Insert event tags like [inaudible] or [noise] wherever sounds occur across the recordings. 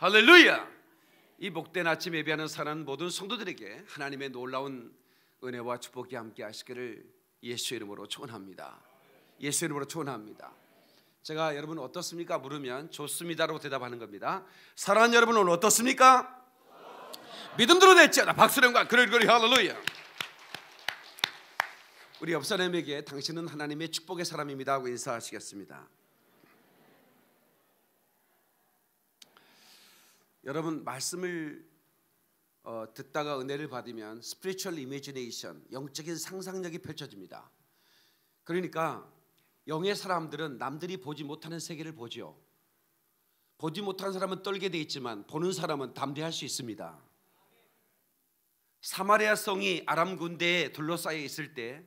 할렐루야! 이 복된 아침 예배하는 사랑는 모든 성도들에게 하나님의 놀라운 은혜와 축복이 함께 하시기를 예수 이름으로 축원합니다. 예수 이름으로 축원합니다. 제가 여러분 어떻습니까? 물으면 좋습니다라고 대답하는 겁니다. 사랑하는 여러분 오늘 어떻습니까? 믿음대로 될지어다 박수령과 그럴거리 할렐루야. 우리 옆사람에게 당신은 하나님의 축복의 사람입니다 하고 인사하시겠습니다. 여러분 말씀을 어, 듣다가 은혜를 받으면 스피리추얼 이미지네이션 영적인 상상력이 펼쳐집니다. 그러니까 영의 사람들은 남들이 보지 못하는 세계를 보지요. 보지 못한 사람은 떨게 돼 있지만 보는 사람은 담대할 수 있습니다. 사마리아 성이 아람 군대에 둘러싸여 있을 때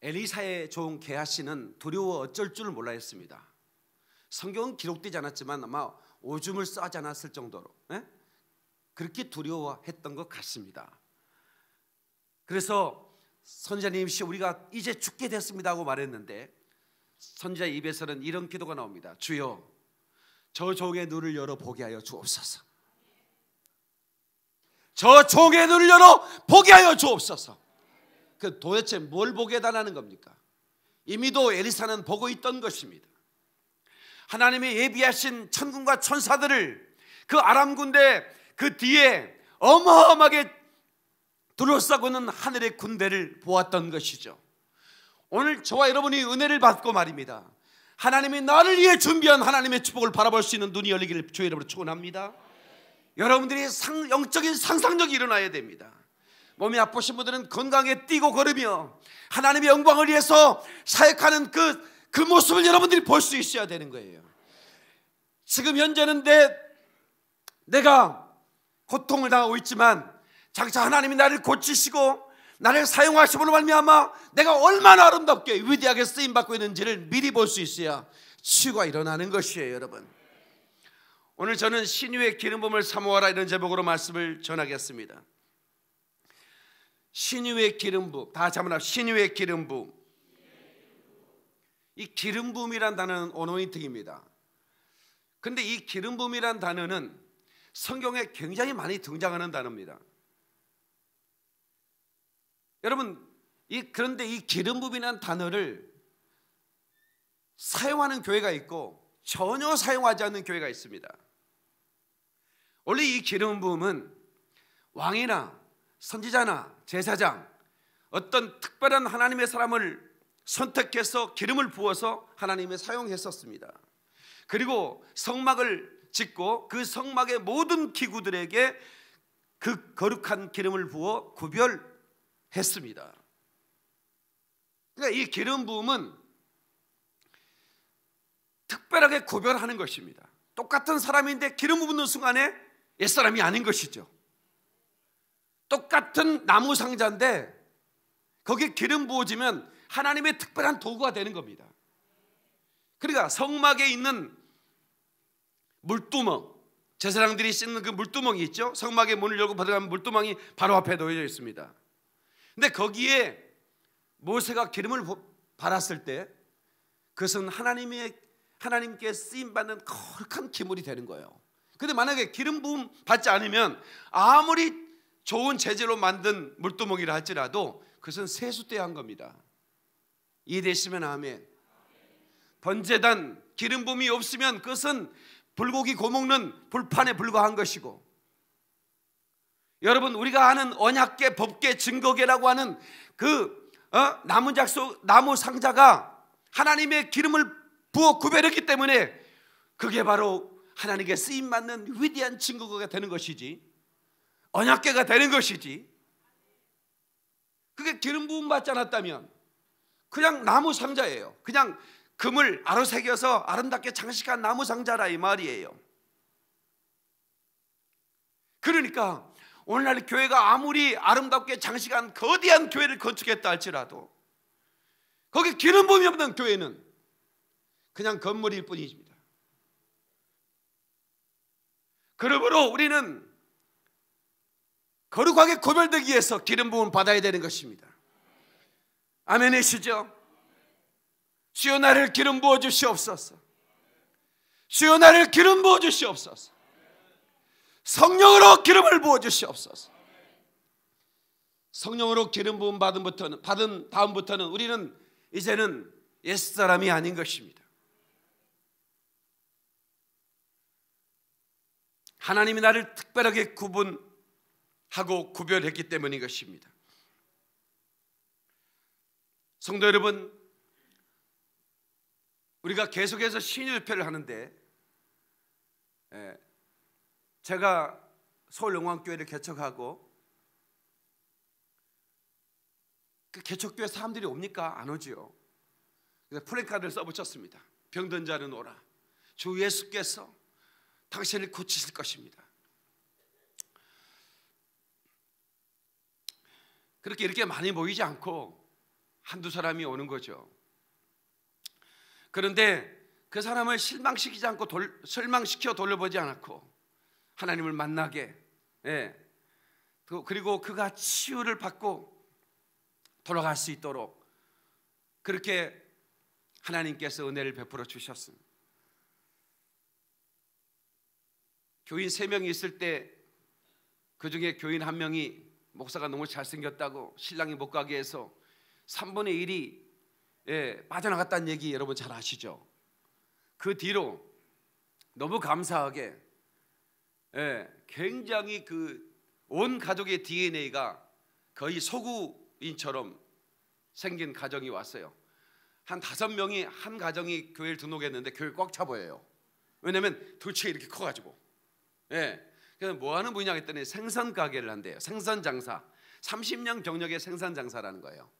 엘리사의 종 게하시는 두려워 어쩔 줄 몰라 했습니다. 성경은 기록되지 않았지만 아마 오줌을 싸지 않았을 정도로 에? 예? 그렇게 두려워했던 것 같습니다. 그래서 선자님씨 우리가 이제 죽게 됐습니다 하고 말했는데 선자 입에서는 이런 기도가 나옵니다. 주여 저 종의 눈을 열어 보게 하여 주옵소서. 저 종의 눈을 열어 보게 하여 주옵소서. 그 도대체 뭘 보게 달라는 겁니까? 이미도 엘리사는 보고 있던 것입니다. 하나님의 예비하신 천군과 천사들을 그 아람 군대 그 뒤에 어마어마하게 둘러싸고 는 하늘의 군대를 보았던 것이죠. 오늘 저와 여러분이 은혜를 받고 말입니다. 하나님이 나를 위해 준비한 하나님의 축복을 바라볼 수 있는 눈이 열리기를 주의 이름으로 축원합니다. 여러분들이 상, 영적인 상상력이 일어나야 됩니다. 몸이 아프신 분들은 건강에 뛰고 걸으며 하나님의 영광을 위해서 사역하는 그그 모습을 여러분들이 볼 수 있어야 되는 거예요. 지금 현재는 내, 내가 고통을 당하고 있지만 장차 하나님이 나를 고치시고 나를 사용하심으로 말미암아 내가 얼마나 아름답게 위대하게 쓰임 받고 있는지를 미리 볼 수 있어야 치유가 일어나는 것이에요, 여러분. 오늘 저는 신유의 기름붐을 사모하라 이런 제목으로 말씀을 전하겠습니다. 신유의 기름부 다 잡아놔 신유의 기름부 이 기름 부음이란 단어는 오노인팅입니다. 근데 이 기름 부음이란 단어는 성경에 굉장히 많이 등장하는 단어입니다. 여러분, 이 그런데 이 기름 부음이란 단어를 사용하는 교회가 있고 전혀 사용하지 않는 교회가 있습니다. 원래 이 기름 부음은 왕이나 선지자나 제사장 어떤 특별한 하나님의 사람을 선택해서 기름을 부어서 하나님의 사용했었습니다. 그리고 성막을 짓고 그 성막의 모든 기구들에게 그 거룩한 기름을 부어 구별했습니다. 그러니까 이 기름 부음은 특별하게 구별하는 것입니다. 똑같은 사람인데 기름 부는 순간에 옛사람이 아닌 것이죠. 똑같은 나무 상자인데 거기에 기름 부어지면 하나님의 특별한 도구가 되는 겁니다. 그러니까 성막에 있는 물두멍, 제사장들이 씻는 그 물두멍이 있죠. 성막의 문을 열고 받아가는 물두멍이 바로 앞에 놓여져 있습니다. 근데 거기에 모세가 기름을 발았을 때 그것은 하나님의 하나님께 쓰임 받는 거룩한 기물이 되는 거예요. 근데 만약에 기름 부음 받지 않으면 아무리 좋은 재질로 만든 물두멍이라 할지라도 그것은 세수 때 한 겁니다. 이해되시면 아멘. 번제단 기름 붐이 없으면 그것은 불고기 고목는 불판에 불과한 것이고 여러분 우리가 아는 언약계 법계 증거계라고 하는 그 어? 나무 작소 나무 상자가 하나님의 기름을 부어 구별했기 때문에 그게 바로 하나님께 쓰임 받는 위대한 증거가 되는 것이지 언약계가 되는 것이지 그게 기름 부음 받지 않았다면 그냥 나무 상자예요. 그냥 금을 아로 새겨서 아름답게 장식한 나무 상자라 이 말이에요. 그러니까 오늘날 교회가 아무리 아름답게 장식한 거대한 교회를 건축했다 할지라도 거기 기름 부음이 없는 교회는 그냥 건물일 뿐입니다. 그러므로 우리는 거룩하게 구별되기 위해서 기름 부음 받아야 되는 것입니다. 아멘이시죠? 주여 나를 기름 부어 주시옵소서. 주여 나를 기름 부어 주시옵소서. 성령으로 기름을 부어 주시옵소서. 성령으로 기름 부음 받은부터는 받은 다음부터는 우리는 이제는 옛 사람이 아닌 것입니다. 하나님이 나를 특별하게 구분하고 구별했기 때문인 것입니다. 성도 여러분, 우리가 계속해서 신일패를 하는데 예, 제가 서울 영광교회를 개척하고 그 개척교회 사람들이 옵니까? 안 오지요. 그래서 플랜카드를 써붙였습니다. 병든 자는 오라. 주 예수께서 당신을 고치실 것입니다. 그렇게 이렇게 많이 모이지 않고 한두 사람이 오는 거죠. 그런데 그 사람을 실망시키지 않고 돌, 실망시켜 돌려보지 않았고 하나님을 만나게 예. 그, 그리고 그가 치유를 받고 돌아갈 수 있도록 그렇게 하나님께서 은혜를 베풀어 주셨습니다. 교인 세 명이 있을 때 그 중에 교인 한 명이 목사가 너무 잘생겼다고 신랑이 못 가게 해서 3분의 1이 예, 빠져나갔다는 얘기 여러분 잘 아시죠? 그 뒤로 너무 감사하게 예, 굉장히 그 온 가족의 DNA가 거의 소구인처럼 생긴 가정이 왔어요. 한 다섯 명이 한 가정이 교회를 등록했는데 교회 꽉차 보여요. 왜냐면 도대 이렇게 커가지고. 예. 그래서 뭐 하는 분이냐 했더니 생선 가게를 한대요. 생선 장사. 30년 경력의 생산 장사라는 거예요.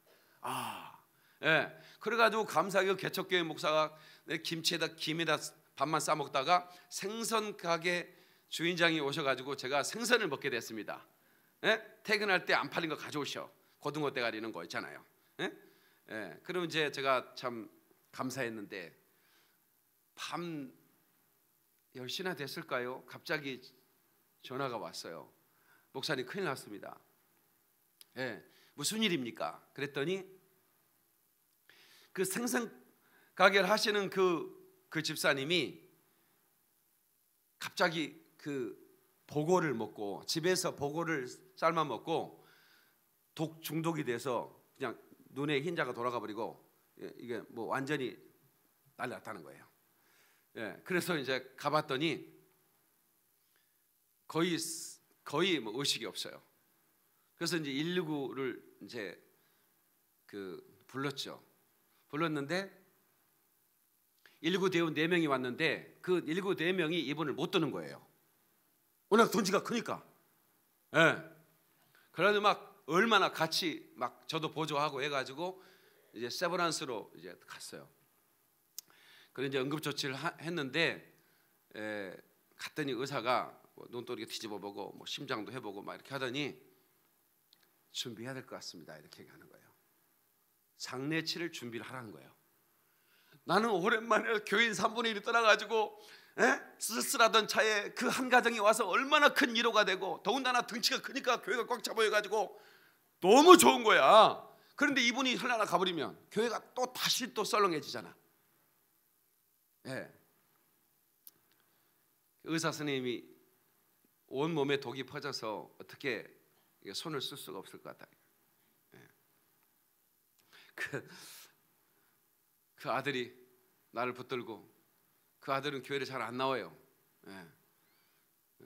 아, 예. 그래가지고 감사하게 개척교회 목사가 김치에다 김에다 밥만 싸 먹다가 생선 가게 주인장이 오셔가지고 제가 생선을 먹게 됐습니다. 예? 퇴근할 때 안 팔린 거 가져오셔. 고등어 대가리는 거 있잖아요. 예? 예. 그럼 이제 제가 참 감사했는데 밤 10시나 됐을까요? 갑자기 전화가 왔어요. 목사님 큰일 났습니다. 예. 무슨 일입니까? 그랬더니 그 생선 가게를 하시는 그, 그 집사님이 갑자기 그 보고를 먹고 집에서 보고를 삶아 먹고 독 중독이 돼서 그냥 눈에 흰자가 돌아가 버리고 예, 이게 뭐 완전히 난리 났다는 거예요. 예, 그래서 이제 가봤더니 거의 거의 뭐 의식이 없어요. 그래서 이제 119를 이제 그 불렀죠. 불렀는데 119 대원 4명이 왔는데 그119 4명이 이분을못 드는 거예요. 워낙 던지가 크니까. 예. 그러니 막 얼마나 같이 막 저도 보조하고 해가지고 이제 세브란스로 이제 갔어요. 그래 이제 응급조치를 하, 했는데 에, 예, 갔더니 의사가 뭐 눈도리 뒤집어보고 뭐 심장도 해보고 막 이렇게 하더니 준비해야 될 것 같습니다. 이렇게 얘기하는 거예요. 장례치를 준비를 하라는 거예요. 나는 오랜만에 교인 3분의 1이 떠나가지고 에? 쓸쓸하던 차에 그 한 가정이 와서 얼마나 큰 위로가 되고 더군다나 등치가 크니까 교회가 꽉 차보여가지고 너무 좋은 거야. 그런데 이분이 흘러나 가버리면 교회가 또 다시 또 썰렁해지잖아. 예. 의사 선생님이 온 몸에 독이 퍼져서 어떻게 손을 쓸 수가 없을 것 같다. 예. 그, 그 아들이 나를 붙들고 그 아들은 교회를 잘 안 나와요. 예.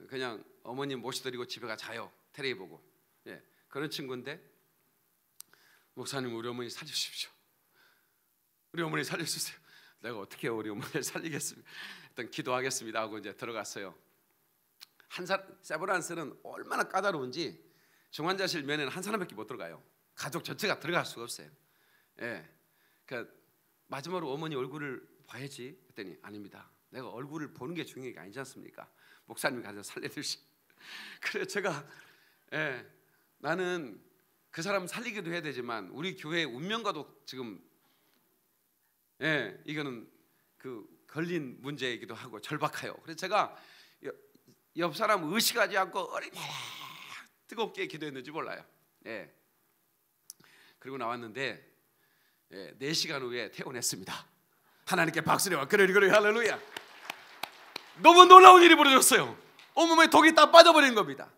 그냥 어머님 모시드리고 집에 가 자요. 테레비 보고. 예. 그런 친구인데 목사님 우리 어머니 살려주십시오. 우리 어머니 살려주세요. 내가 어떻게 우리 어머니를 살리겠습니까? 일단 기도하겠습니다 하고 이제 들어갔어요. 한 사람 세브란스는 얼마나 까다로운지 중환자실 면에는 한 사람밖에 못 들어가요. 가족 전체가 들어갈 수가 없어요. 예. 그 마지막으로 어머니 얼굴을 봐야지 그랬더니 아닙니다. 내가 얼굴을 보는 게 중요한 게 아니지 않습니까? 목사님이 가서 살려주시. [laughs] 그래 제가 예, 나는 그 사람 살리기도 해야 되지만 우리 교회의 운명과도 지금 예, 이거는 그 걸린 문제이기도 하고 절박해요. 그래서 제가 옆 사람 의식하지 않고 어린 뜨겁게 기도했는지 몰라요. 예. 그리고 나왔는데 예, 4시간 후에 퇴원했습니다. 하나님께 박수를와 그래 그래 할렐루야. 너무 놀라운 일이 벌어졌어요. 온몸에 독이 다 빠져버린 겁니다.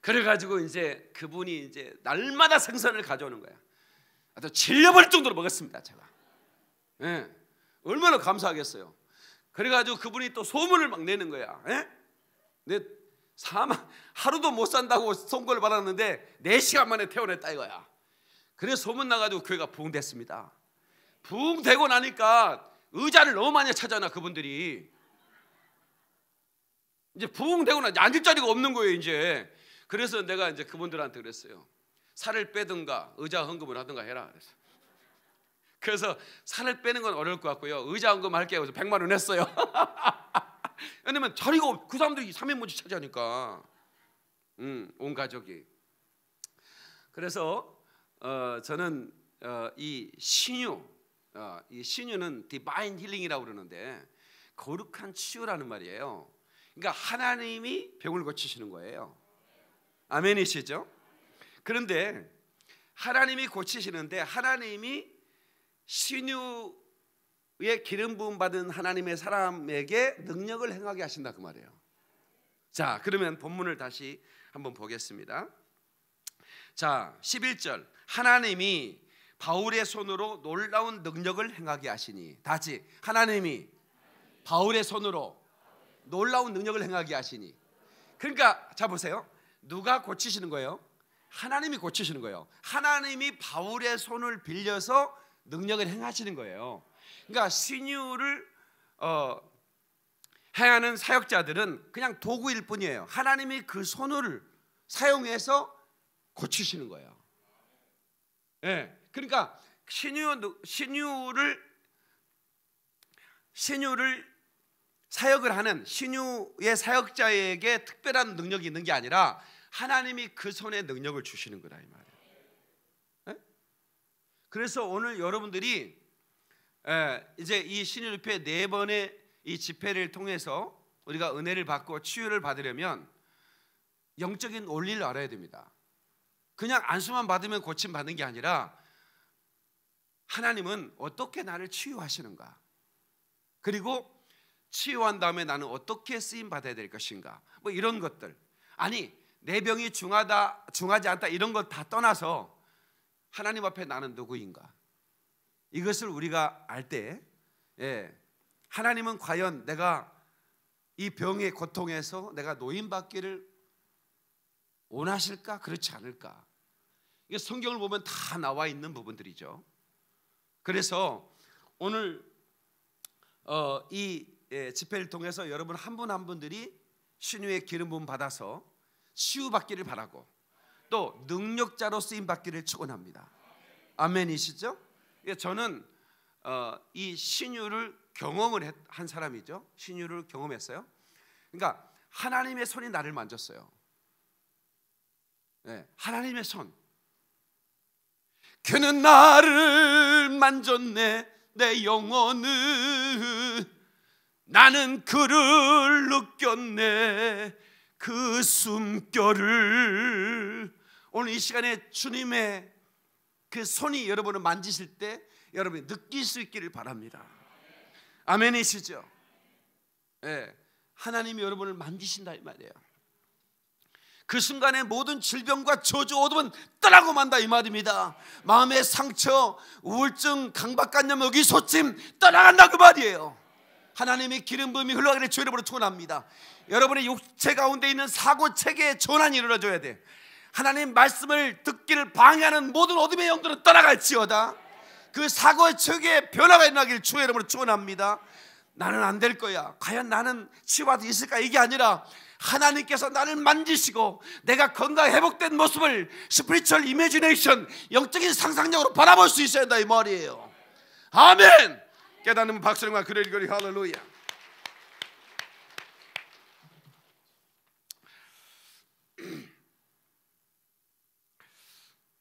그래가지고 이제 그분이 이제 날마다 생선을 가져오는 거야. 아주 질려버릴 정도로 먹었습니다 제가. 예. 얼마나 감사하겠어요. 그래가지고 그분이 또 소문을 막 내는 거야. 예? 내 사망 하루도 못 산다고 선고를 받았는데 4시간 만에 태어났다 이거야. 그래서 소문 나가지고 교회가 부흥됐습니다. 부흥되고 나니까 의자를 너무 많이 찾아나 그분들이 이제 부흥되고 나 앉을 자리가 없는 거예요 이제. 그래서 내가 이제 그분들한테 그랬어요. 살을 빼든가 의자 헌금을 하든가 해라 그래서. 그래서 살을 빼는 건 어려울 것 같고요. 의자 헌금 할게요. 그래서 100만 원 했어요. [laughs] 왜냐면 저리고그 사람들이 삼인분지 차지하니까. 음, 온 가족이. 그래서 어, 저는 어, 이 신유, 어, 이 신유는 디바인 힐링이라고 그러는데 거룩한 치유라는 말이에요. 그러니까 하나님이 병을 고치시는 거예요. 아멘이시죠? 그런데 하나님이 고치시는데 하나님이 신유 의 기름 부음 받은 하나님의 사람에게 능력을 행하게 하신다 그 말이에요. 자, 그러면 본문을 다시 한번 보겠습니다. 자, 11절. 하나님이 바울의 손으로 놀라운 능력을 행하게 하시니. 다시 하나님이 바울의 손으로 놀라운 능력을 행하게 하시니. 그러니까 자 보세요. 누가 고치시는 거예요? 하나님이 고치시는 거예요. 하나님이 바울의 손을 빌려서 능력을 행하시는 거예요. 그러니까 신유를 어, 해야 하는 사역자들은 그냥 도구일 뿐이에요. 하나님이 그 손을 사용해서 고치시는 거예요. 예. 네. 그러니까 신유 신유를 신유를 사역을 하는 신유의 사역자에게 특별한 능력이 있는 게 아니라 하나님이 그 손에 능력을 주시는 거다 이 말이에요. 네? 그래서 오늘 여러분들이 예, 이제 이 신일집회 네 번의 이 집회를 통해서 우리가 은혜를 받고 치유를 받으려면 영적인 원리를 알아야 됩니다. 그냥 안수만 받으면 고침 받는 게 아니라 하나님은 어떻게 나를 치유하시는가? 그리고 치유한 다음에 나는 어떻게 쓰임 받아야 될 것인가? 뭐 이런 것들. 아니, 내 병이 중하다, 중하지 않다 이런 것 다 떠나서 하나님 앞에 나는 누구인가? 이것을 우리가 알 때, 예, 하나님은 과연 내가 이 병의 고통에서 내가 노인받기를 원하실까? 그렇지 않을까? 이게 성경을 보면 다 나와 있는 부분들이죠. 그래서 오늘 어, 이 예, 집회를 통해서 여러분 한 분 한 분들이 신유의 기름 부음 받아서 치유받기를 바라고 또 능력자로 쓰임 받기를 축원합니다. 아멘이시죠? 저는 어, 이 신유를 경험을 했, 한 사람이죠. 신유를 경험했어요. 그러니까 하나님의 손이 나를 만졌어요. 네, 하나님의 손. 그는 나를 만졌네 내 영혼을 나는 그를 느꼈네 그 숨결을 오늘 이 시간에 주님의 그 손이 여러분을 만지실 때 여러분이 느낄 수 있기를 바랍니다. 아멘이시죠? 예. 하나님이 여러분을 만지신다 이 말이에요. 그 순간에 모든 질병과 저주 어둠은 떠나고 만다 이 말입니다. 마음의 상처, 우울증, 강박관념, 의기소침 떠나간다 그 말이에요. 하나님의 기름 부음이 흘러가는 죄를 버려 초원합니다. 여러분의 육체 가운데 있는 사고 체계의 전환이 일어나줘야 돼. 하나님 말씀을 듣기를 방해하는 모든 어둠의 영들은 떠나갈지어다. 그 사고의 체계에 변화가 일어나길 주의 이름으로 축원합니다. 나는 안 될 거야. 과연 나는 치유받을 있을까? 이게 아니라 하나님께서 나를 만지시고 내가 건강 회복된 모습을 스피리추얼 이미지네이션 영적인 상상력으로 바라볼 수 있어야 한다 이 말이에요. 아멘. 깨닫는 박수령과 그릴 그리 할렐루야.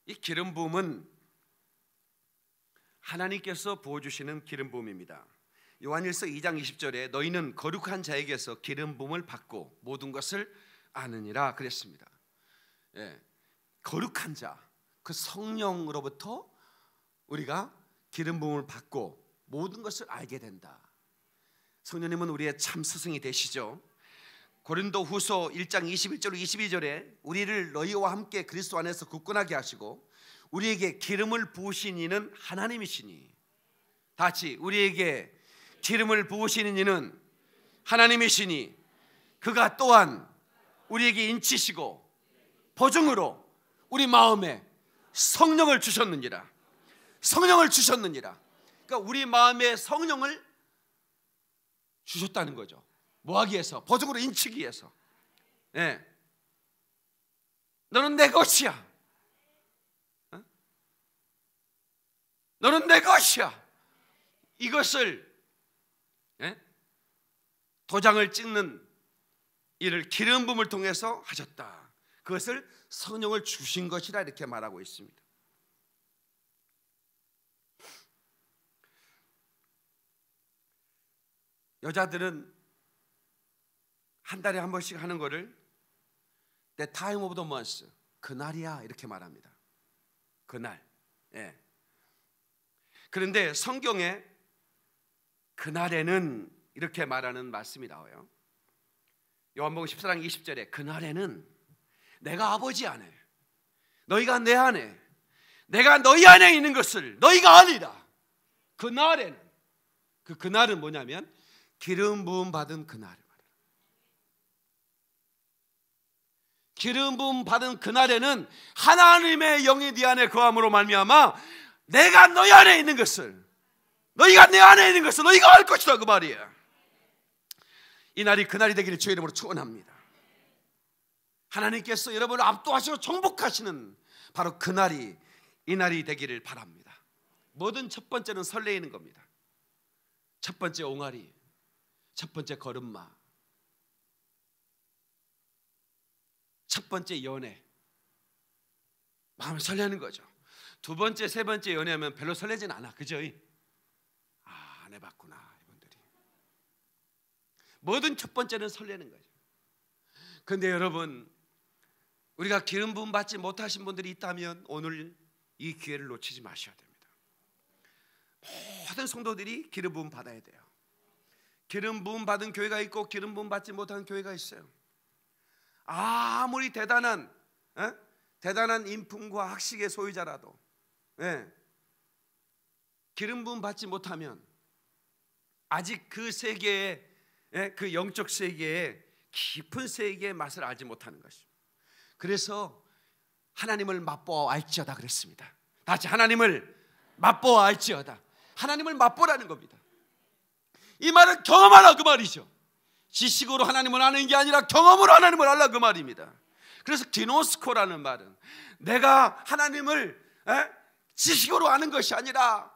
이 기름 부음은 하나님께서 부어 주시는 기름 부음입니다. 요한일서 2장 20절에 너희는 거룩한 자에게서 기름 부음을 받고 모든 것을 아느니라 그랬습니다. 예. 거룩한 자, 그 성령으로부터 우리가 기름 부음을 받고 모든 것을 알게 된다. 성령님은 우리의 참 스승이 되시죠. 고린도 후서 1장 21절로 22절에 우리를 너희와 함께 그리스도 안에서 굳건하게 하시고 우리에게 기름을 부으신 이는 하나님이시니 다시 우리에게 기름을 부으시는 이는 하나님이시니 그가 또한 우리에게 인치시고 보증으로 우리 마음에 성령을 주셨느니라 성령을 주셨느니라 그러니까 우리 마음에 성령을 주셨다는 거죠 뭐하기 위해서? 보조으로 인치기 위해서. 예. 너는 내 것이야. 어? 너는 내 것이야. 이것을 예? 도장을 찍는 이를 기름 부음을 통해서 하셨다. 그것을 성령을 주신 것이라 이렇게 말하고 있습니다. 여자들은 한 달에 한 번씩 하는 거를 내 타임 오브 더 먼스 그날이야 이렇게 말합니다. 그날. 예. 그런데 성경에 그날에는 이렇게 말하는 말씀이 나와요. 요한복음 14장 20절에 그날에는 내가 아버지 안에 너희가 내 안에 내가 너희 안에 있는 것을 너희가 아니라 그날에는 그 그날은 뭐냐면 기름 부음 받은 그날 기름 붐 받은 그날에는 하나님의 영이 네 안에 거함으로 그 말미암아 내가 너희 안에 있는 것을 너희가 내 안에 있는 것을 너희가 알 것이다 그 말이야. 이 날이 그 날이 되기를 주의 이름으로 축원합니다. 하나님께서 여러분을 압도하시고 정복하시는 바로 그 날이 이 날이 되기를 바랍니다. 모든첫 번째는 설레이는 겁니다. 첫 번째 옹알이, 첫 번째 걸음마, 첫 번째 연애. 마음을 설레는 거죠. 두 번째, 세 번째 연애하면 별로 설레진 않아. 그죠? 아, 안 해봤구나. 이분들이. 모든 첫 번째는 설레는 거죠. 근데 여러분, 우리가 기름 부음 받지 못하신 분들이 있다면 오늘 이 기회를 놓치지 마셔야 됩니다. 모든 성도들이 기름 부음 받아야 돼요. 기름 부음 받은 교회가 있고 기름 부음 받지 못한 교회가 있어요. 아, 아무리 대단한 에? 예? 대단한 인품과 학식의 소유자라도 에? 예? 기름 분 받지 못하면 아직 그 세계의 에? 예? 그 영적 세계의 깊은 세계의 맛을 알지 못하는 것입니다. 그래서 하나님을 맛보아 알지어다 그랬습니다. 다시 하나님을 맛보아 알지어다. 하나님을 맛보라는 겁니다. 이말은 경험하라 그 말이죠. 지식으로 하나님을 아는 게 아니라 경험으로 하나님을 알라 그 말입니다. 그래서 디노스코라는 말은 내가 하나님을 에? 지식으로 아는 것이 아니라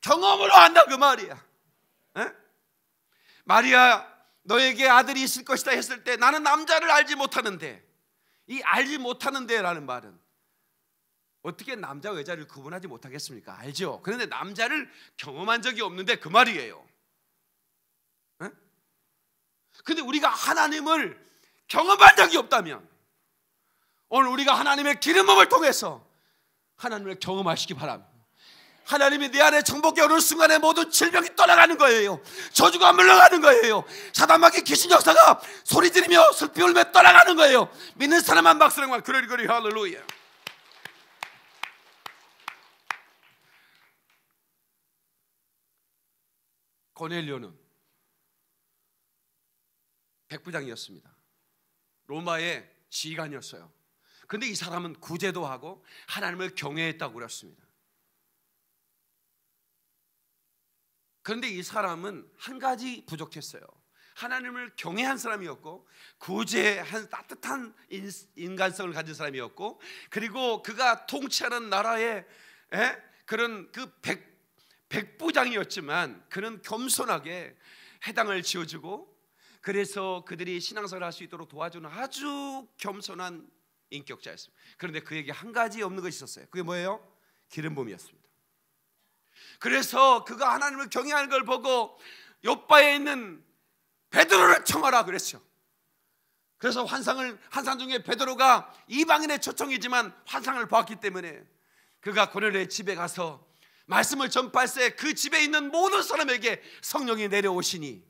경험으로 안다 그 말이야. 에? 마리아 너에게 아들이 있을 것이다 했을 때 나는 남자를 알지 못하는데 이 알지 못하는데라는 말은 어떻게 남자 여자를 구분하지 못하겠습니까? 알죠. 그런데 남자를 경험한 적이 없는데 그 말이에요. 근데 우리가 하나님을 경험한 적이 없다면 오늘 우리가 하나님의 기름음을 통해서 하나님을 경험하시기 바랍니다. 하나님이 내 안에 정복해 오는 순간에 모든 질병이 떠나가는 거예요. 저주가 물러가는 거예요. 사단마귀 귀신 역사가 소리 지르며 슬피 울며 떠나가는 거예요. 믿는 사람만 박수랑만 그리그리 할렐루야. 고넬료는 백부장이었습니다. 로마의 지휘관이었어요. 근데 이 사람은 구제도 하고 하나님을 경외했다고 그랬습니다. 그런데 이 사람은 한 가지 부족했어요. 하나님을 경외한 사람이었고 구제한 따뜻한 인간성을 가진 사람이었고 그리고 그가 통치하는 나라의 에? 그런 그 백, 백부장이었지만 그는 겸손하게 해당을 지어주고 그래서 그들이 신앙생활 할수 있도록 도와주는 아주 겸손한 인격자였습니다. 그런데 그에게 한 가지 없는 것이 있었어요. 그게 뭐예요? 기름붐이었습니다. 그래서 그가 하나님을 경외하는 걸 보고 옆바에 있는 베드로를 청하라 그랬죠. 그래서 환상을 환상 중에 베드로가 이방인의 초청이지만 환상을 보았기 때문에 그가 고넬의 집에 가서 말씀을 전파할 때 그 집에 있는 모든 사람에게 성령이 내려오시니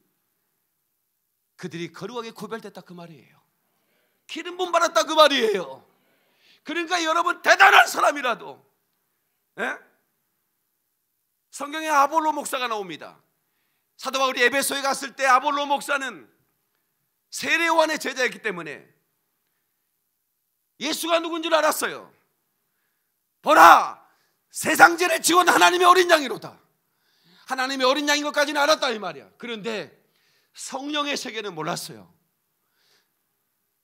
그들이 거룩하게 구별됐다 그 말이에요. 기름 분 받았다 그 말이에요. 그러니까 여러분 대단한 사람이라도 에? 예? 성경에 아볼로 목사가 나옵니다. 사도 바울이 에베소에 갔을 때 아볼로 목사는 세례요한의 제자였기 때문에 예수가 누군 줄 알았어요. 보라 세상 전에 지원 하나님의 어린 양이로다. 하나님의 어린 양인 것까지는 알았다 이 말이야. 그런데 성령의 세계는 몰랐어요.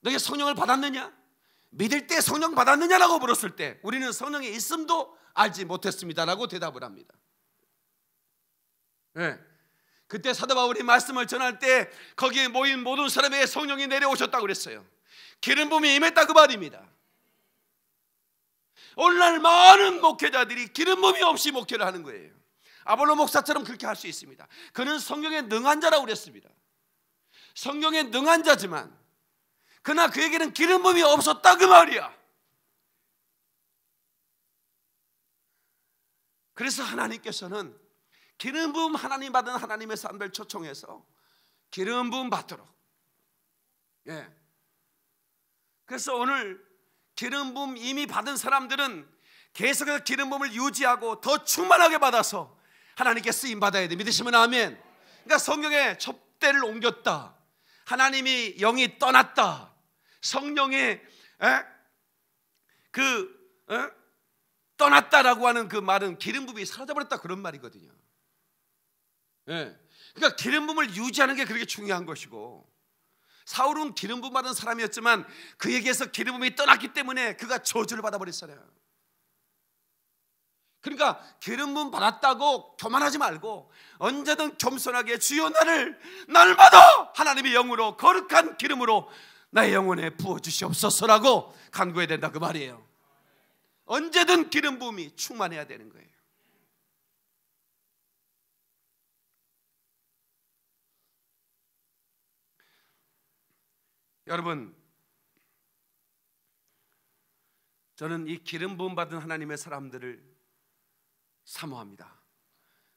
너게 성령을 받았느냐? 믿을 때 성령 받았느냐라고 물었을 때 우리는 성령의 있음도 알지 못했습니다라고 대답을 합니다. 네. 그때 사도 바울이 말씀을 전할 때 거기에 모인 모든 사람에게 성령이 내려오셨다고 그랬어요. 기름 부음이 임했다 그 말입니다. 오늘날 많은 목회자들이 기름 부음이 없이 목회를 하는 거예요. 아볼로 목사처럼 그렇게 할 수 있습니다. 그는 성령의 능한 자라고 그랬습니다. 성경에 능한 자지만 그러나 그에게는 기름붐이 없었다 그 말이야. 그래서 하나님께서는 기름부음 하나님 받은 하나님의 사람들 초청해서 기름부음 받도록 예. 그래서 오늘 기름부음 이미 받은 사람들은 계속해서 기름부음을 유지하고 더 충만하게 받아서 하나님께 쓰임 받아야 돼 믿으시면 아멘 그러니까 성경에 첩대를 옮겼다 하나님이 영이 떠났다. 성령의 에? 그 에? 떠났다라고 하는 그 말은 기름 부이 사라져 버렸다 그런 말이거든요. 예. 그러니까 기름 부을 유지하는 게 그렇게 중요한 것이고 사울은 기름 부 받은 사람이었지만 그에게서 기름 부이 떠났기 때문에 그가 저주를 받아 버렸잖요 그러니까 기름분 받았다고 교만하지 말고 언제든 겸손하게 주여 나를 날 받아 하나님의 영으로 거룩한 기름으로 나의 영혼에 부어 주시옵소서라고 간구해야 된다 그 말이에요. 언제든 기름 부음이 충만해야 되는 거예요. 여러분 저는 이 기름 부음 받은 하나님의 사람들을 사모합니다.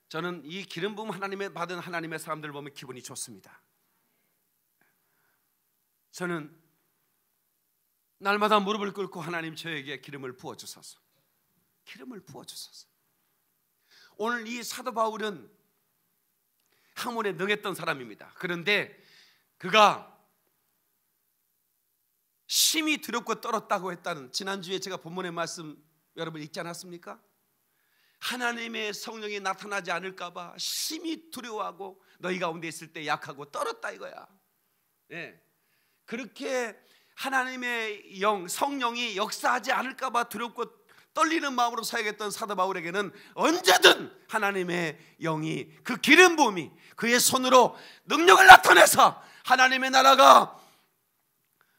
저는 이 기름 부음 하나님의 받은 하나님의 사람들 보면 기분이 좋습니다. 저는 날마다 무릎을 꿇고 하나님 저에게 기름을 부어 주소서. 기름을 부어 주소서. 오늘 이 사도 바울은 학문에 능했던 사람입니다. 그런데 그가 심히 두렵고 떨었다고 했다는 지난주에 제가 본문의 말씀 여러분 읽지 않았습니까? 하나님의 성령이 나타나지 않을까봐 심히 두려워하고 너희 가운데 있을 때 약하고 떨었다 이거야. 예. 그렇게 하나님의 영, 성령이 역사하지 않을까봐 두렵고 떨리는 마음으로 사역던 사도 바울에게는 언제든 하나님의 영이 그 기름 부음이 그의 손으로 능력을 나타내서 하나님의 나라가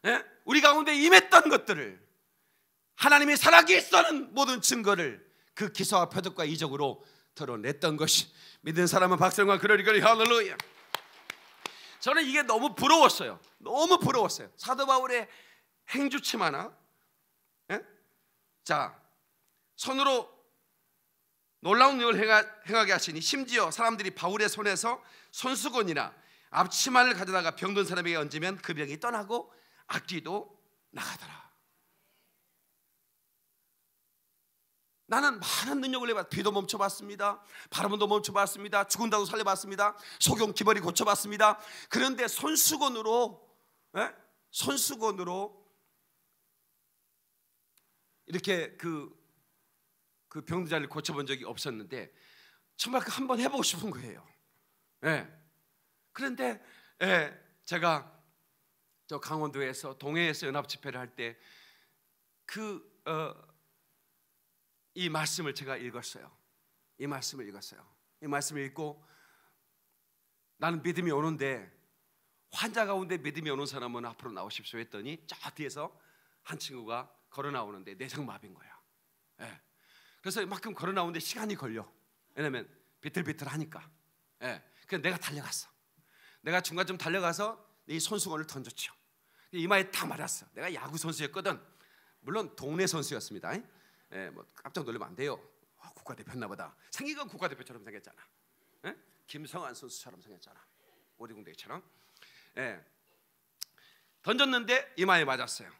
예? 우리 가운데 임했던 것들을 하나님이 살아계시다는 모든 증거를 그 기사와 표적과 이적으로 드러냈던 것이 믿는 사람은 박수와 그러리거리 할렐루야. 저는 이게 너무 부러웠어요. 너무 부러웠어요. 사도 바울의 행주침 하나. 에? 예? 자, 손으로 놀라운 일을 행하, 게 하시니 심지어 사람들이 바울의 손에서 손수건이나 앞치마를 가져다가 병든 사람에게 얹으면 그 병이 떠나고 악기도 나가더라. 나는 많은 능력을 해봤 비도 멈춰봤습니다. 바람도 멈춰봤습니다. 죽은다고 살려봤습니다. 소경 기벌이 고쳐봤습니다. 그런데 손수건으로 에? 예? 손수건으로 이렇게 그, 그 병자를 고쳐본 적이 없었는데 정말 그 한번 해보고 싶은 거예요. 예. 그런데 예, 제가 저 강원도에서 동해에서 연합 집회를 할 때 그 어, 이 말씀을 제가 읽었어요. 이 말씀을 읽었어요. 이 말씀을 읽고 나는 믿음이 오는데 환자 가운데 믿음이 오는 사람은 앞으로 나오십시오 했더니 저 뒤에서 한 친구가 걸어 나오는데 내장마비인 거야. 예. 그래서 이만큼 걸어 나오는데 시간이 걸려. 왜냐면 비틀비틀하니까. 예. 그래서 내가 달려갔어. 내가 중간쯤 달려가서 이 손수건을 던졌죠. 이마에 다 맞았어. 내가 야구 선수였거든. 물론 동네 선수였습니다. 예, 뭐 깜짝 놀리면 안 돼요. 아, 어, 국가대표나 였 보다. 생긴 건 국가대표처럼 생겼잖아. 예? 김성환 선수처럼 생겼잖아. 오리 공대처럼. 예. 던졌는데 이마에 맞았어요.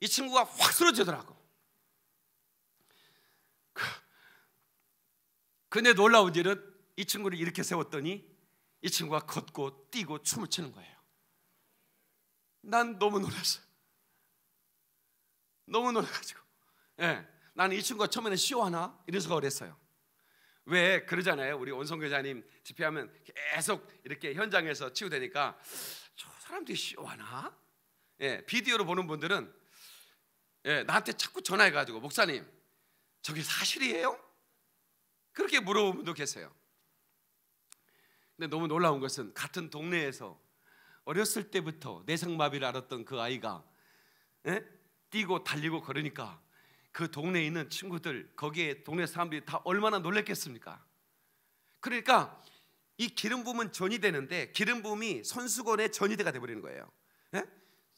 이 친구가 확 쓰러지더라고. 근데 놀라운 일은 이 친구를 이렇게 세웠더니 이 친구가 걷고 뛰고 춤을 추는 거예요. 난 너무 놀랐어. 너무 놀라가지고 예. 나는 이 친구가 처음에는 쉬워하나? 이래서 그랬어요. 왜 그러잖아요. 우리 원성 교자님 집회하면 계속 이렇게 현장에서 치유되니까 저 사람들이 쉬워하나? 예, 비디오로 보는 분들은 예, 나한테 자꾸 전화해가지고 목사님 저게 사실이에요? 그렇게 물어보는 분도 계세요. 근데 너무 놀라운 것은 같은 동네에서 어렸을 때부터 내성마비를 앓았던 그 아이가 예? 뛰고 달리고 걸으니까 그 동네에 있는 친구들 거기에 동네 사람들이 다 얼마나 놀랬겠습니까? 그러니까 이 기름 부음은 전이 되는데 기름 부음이 선수건의 전이대가 돼버리는 거예요. 예?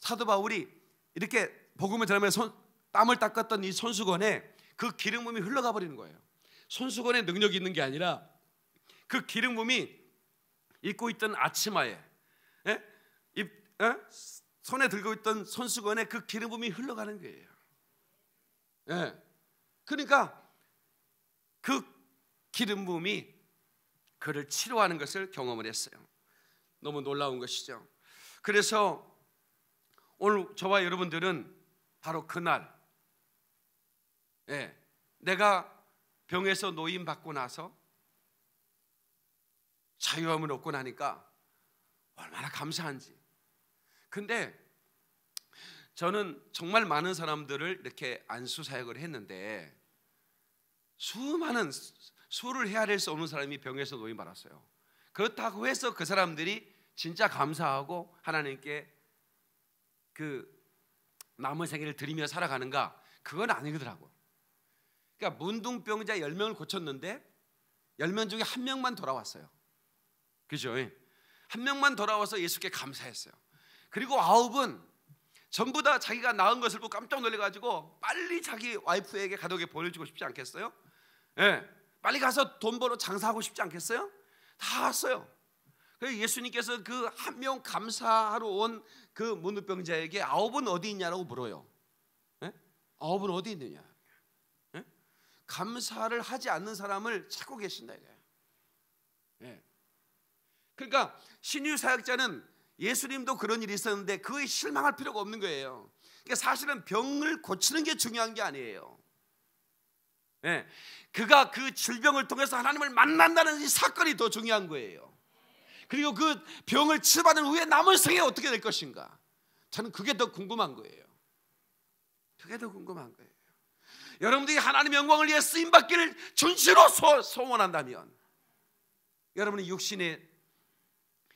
사도 바울이 이렇게 복음을 전하면 손, 땀을 닦았던 이 선수건에 그 기름 부음이 흘러가 버리는 거예요. 선수건에 능력이 있는 게 아니라 그 기름 부음이 입고 있던 아치마에 예? 예? 손에 들고 있던 선수건에 그 기름 부음이 흘러가는 거예요. 예. 그러니까 그 기름 부음이 그를 치료하는 것을 경험을 했어요. 너무 놀라운 것이죠. 그래서 오늘 저와 여러분들은 바로 그날 예, 내가 병에서 노임 받고 나서 자유함을 얻고 나니까 얼마나 감사한지. 근데 저는 정말 많은 사람들을 이렇게 안수 사역을 했는데 수많은 수를 헤아릴 수 없는 사람이 병에서 노인 받았어요. 그렇다고 해서 그 사람들이 진짜 감사하고 하나님께 그 남은 생애를 드리며 살아가는가? 그건 아니더라고. 요 그러니까 문둥병자 10명을 고쳤는데 10명 중에 한 명만 돌아왔어요. 그죠? 예. 한 명만 돌아와서 예수께 감사했어요. 그리고 아홉은 전부 다 자기가 낳은 것을 보고 깜짝 놀래가지고 빨리 자기 와이프에게 가족에 보내주고 싶지 않겠어요? 예, 빨리 가서 돈 벌어 장사하고 싶지 않겠어요? 다 왔어요. 그래서 예수님께서 그 한 명 감사하러 온 그 문우병자에게 아홉은 어디 있냐라고 물어요. 예? 아홉은 어디 있느냐? 예? 감사를 하지 않는 사람을 찾고 계신다 이거예요. 그러니까 신유 사역자는 예수님도 그런 일이 있었는데 그에 실망할 필요가 없는 거예요. 그러니까 사실은 병을 고치는 게 중요한 게 아니에요. 예, 그가 그 질병을 통해서 하나님을 만난다는 이 사건이 더 중요한 거예요. 그리고 그 병을 치받은 후에 남은 생에 어떻게 될 것인가? 저는 그게 더 궁금한 거예요. 그게 더 궁금한 거예요. 여러분들이 하나님의 영광을 위해 쓰임 받기를 진실로 소원한다면 여러분의 육신의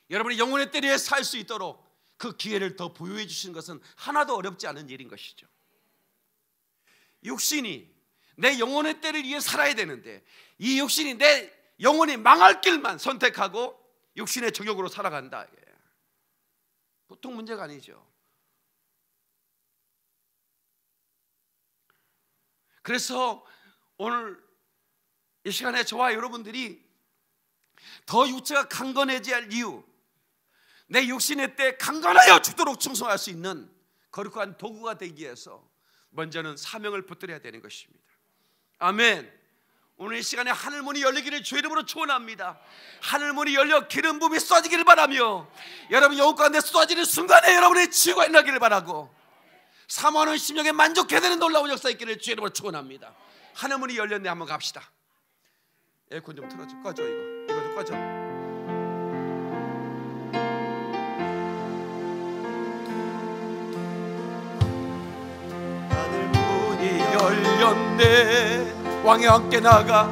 여러분이 영혼의 때리에 살 수 있도록 그 기회를 더 보유해 주시는 것은 하나도 어렵지 않은 일인 것이죠. 육신이 내 영혼의 때를 위해 살아야 되는데 이 육신이 내 영혼이 망할 길만 선택하고 육신의 정욕으로 살아간다. 보통 문제가 아니죠. 그래서 오늘 이 시간에 저와 여러분들이 더 육체가 강건해져야 할 이유, 내 육신의 때 강건하여 주도록 충성할 수 있는 거룩한 도구가 되기 위해서 먼저는 사명을 붙들어야 되는 것입니다. 아멘. 오늘 이 시간에 하늘문이 열리기를 주 이름으로 축원합니다. 하늘문이 열려 기름 부음이 쏟아지기를 바라며 여러분 영혼 가운데 쏟아지는 순간에 여러분의 지구가 일어나기를 바라고 사모하는 심령에 만족해야 되는 놀라운 역사 있기를 주 이름으로 축원합니다. 하늘문이 열렸네 한번 갑시다. 에어컨 좀 틀어줘 꺼져 이거 이거 좀 꺼져 열렸네 왕이 함께 나가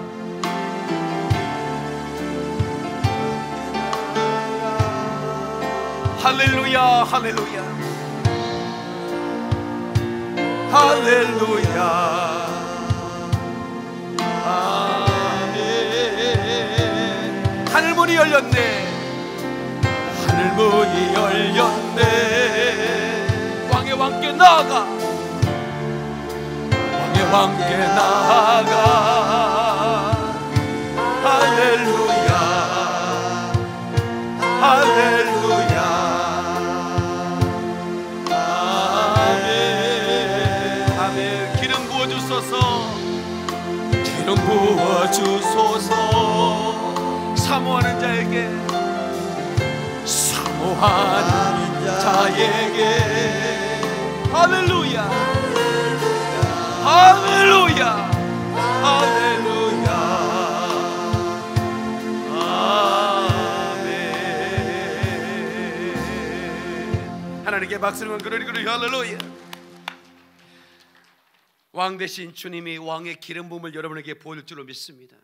할렐루야 할렐루야 할렐루야 아멘 하늘문이 열렸네 하늘문이 열렸네 왕의 왕께 나가 함께 나아가 할렐루야 할렐루야 아멘 아멘 기름 부어주소서 기름 부어주소서 사모하는 자에게 사모하는 자에게 할렐루야 할렐루야 할렐루야 아멘 하나님께 박수는 그러리 그러리 할렐루야 왕 대신 주님이 왕의 기름 부음을 여러분에게 보일 줄로 믿습니다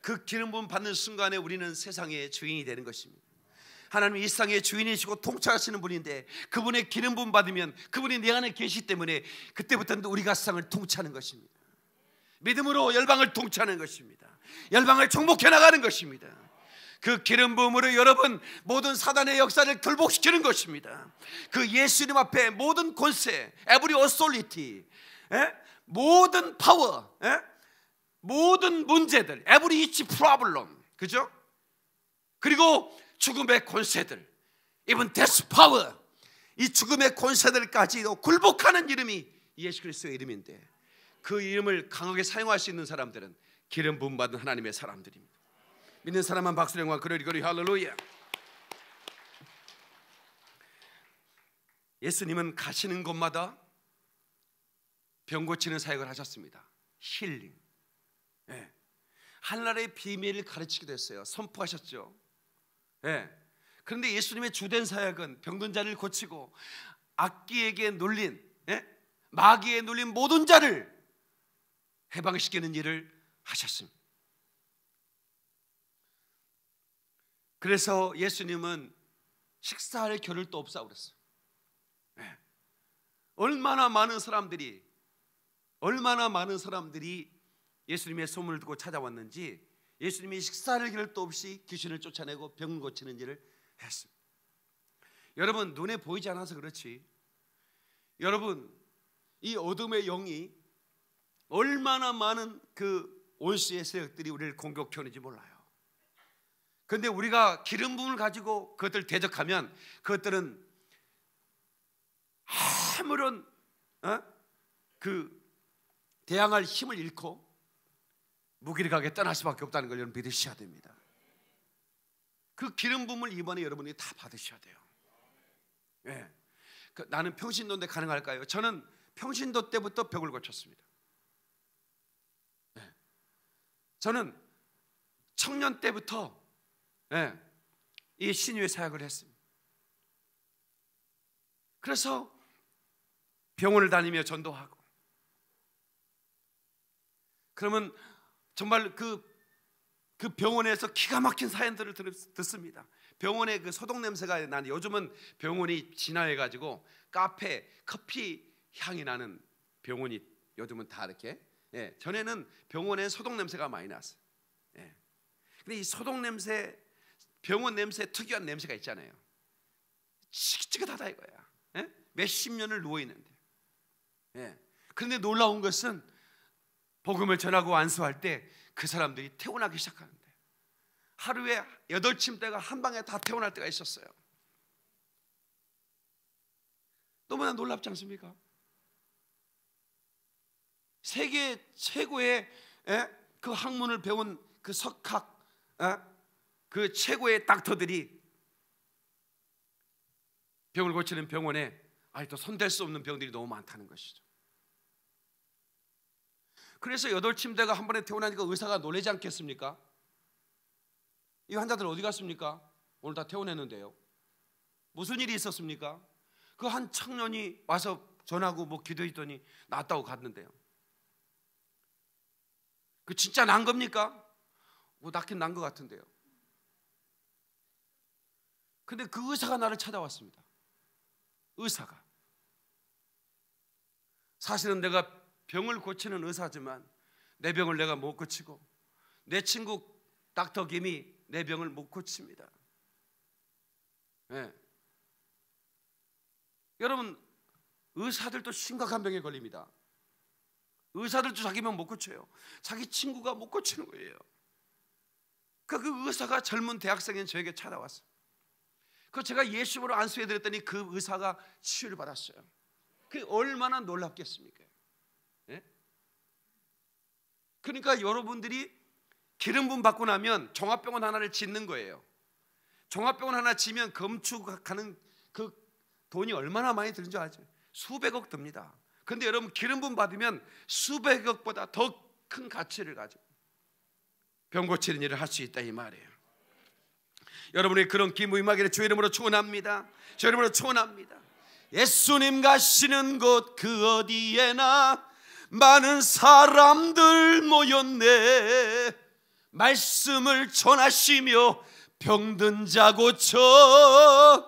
그 기름 부음 받는 순간에 우리는 세상의 주인이 되는 것입니다 하나님 이 세상의 주인이시고 통찰하시는 분인데 그분의 기름 부 받으면 그분이 내 안에 계시기 때문에 그때부터는 우리가 세상을 통치하는 것입니다. 믿음으로 열방을 통치하는 것입니다. 열방을 정복해 나가는 것입니다. 그 기름 부음으로 여러분 모든 사단의 역사를 결복시키는 것입니다. 그 예수님 앞에 모든 권세, 에브리 어솔리티, 예? 모든 파워, 에? 예? 모든 문제들, 에브리 이치 프로블럼, 그죠? 그리고 죽음의 권세들, 이번 데스 파워, 이 죽음의 권세들까지 도 굴복하는 이름이 예수 그리스도의 이름인데 그 이름을 강하게 사용할 수 있는 사람들은 기름 부음 받은 하나님의 사람들입니다. 믿는 사람만 박수령과 그러리그리 할렐루야. 예수님은 가시는 곳마다 병 고치는 사역을 하셨습니다. 힐링. 네. 예. 한나라의 비밀을 가르치기도 했어요. 선포하셨죠. 예. 그런데 예수님의 주된 사역은 병든 자를 고치고 악기에게 눌린 예? 마귀에 눌린 모든 자를 해방시키는 일을 하셨습니다. 그래서 예수님은 식사할 겨를도 없어 그랬어요. 예. 얼마나 많은 사람들이 얼마나 많은 사람들이 예수님의 소문을 듣고 찾아왔는지 예수님이 식사를 기를도 없이 귀신을 쫓아내고 병 고치는 일을 했습니다. 여러분 눈에 보이지 않아서 그렇지. 여러분 이 어둠의 영이 얼마나 많은 그 원수의 세력들이 우리를 공격해는지 몰라요. 근데 우리가 기름 부음을 가지고 그것들 대적하면 그것들은 아무런 어? 그 대항할 힘을 잃고 무기를가게 떠날 수밖에 없다는 걸 여러분 믿으셔야 됩니다. 그 기름 부음을 이번에 여러분이 다 받으셔야 돼요. 예. 네. 그, 나는 평신도인데 가능할까요? 저는 평신도 때부터 벽을 고쳤습니다. 네. 예. 저는 청년 때부터 네. 이 신유의 사역을 했습니다. 그래서 병원을 다니며 전도하고 그러면 정말 그, 그 병원에서 기가 막힌 사연들을 들, 듣습니다. 병원에 그 소독 냄새가 난 요즘은 병원이 진화해 가지고 카페 커피 향이 나는 병원이 요즘은 다 이렇게 예, 전에는 병원에 소독 냄새가 많이 났어요. 예. 근데 이 소독 냄새 병원 냄새 특유한 냄새가 있잖아요. 지긋지긋하다 이거야. 예? 몇십 년을 누워 있는데. 예. 그런데 놀라운 것은 복음을 전하고 안수할 때 그 사람들이 태어나기 시작하는데 하루에 여덟 침대가 한 방에 다 태어날 때가 있었어요. 너무나 놀랍지 않습니까? 세계 최고의 에? 예? 그 학문을 배운 그 석학, 에? 예? 그 최고의 닥터들이 병을 고치는 병원에 아직도 손댈 수 없는 병들이 너무 많다는 것이죠. 그래서 여덟 침대가 한 번에 태어나니까 의사가 놀래지 않겠습니까? 이 환자들 어디 갔습니까? 오늘 다 퇴원했는데요. 무슨 일이 있었습니까? 그 한 청년이 와서 전하고 뭐 기도했더니 낫다고 갔는데요. 그 진짜 난 겁니까? 뭐 낫긴 난 것 같은데요. 근데 그 의사가 나를 찾아왔습니다. 의사가. 사실은 내가 병을 고치는 의사지만 내 병을 내가 못 고치고 내 친구 닥터 김이 내 병을 못 고칩니다. 네. 여러분 의사들도 심각한 병에 걸립니다. 의사들도 자기 병못 고쳐요. 자기 친구가 못 고치는 거예요. 그그 그 의사가 젊은 대학생인 저에게 찾아왔어요. 그 제가 예수로 안수해드렸더니 그 의사가 치유를 받았어요. 그 얼마나 놀랍겠습니까? 그러니까 여러분들이 기름 분 받고 나면 종합병원 하나를 짓는 거예요. 종합병원 하나 지면 검축하는 그 돈이 얼마나 많이 드는 줄아세요 수백억 듭니다. 근데 여러분 기름 분 받으면 수백억보다 더 큰 가치를 가지고 병 고치는 일을 할 수 있다 이 말이에요. 여러분의 그런 기무임하기를 주 이름으로 축원합니다. 주 이름으로 축원합니다. 예수님 가시는 곳 그 어디에나 많은 사람들 모였네 말씀을 전하시며 병든 자 고쳐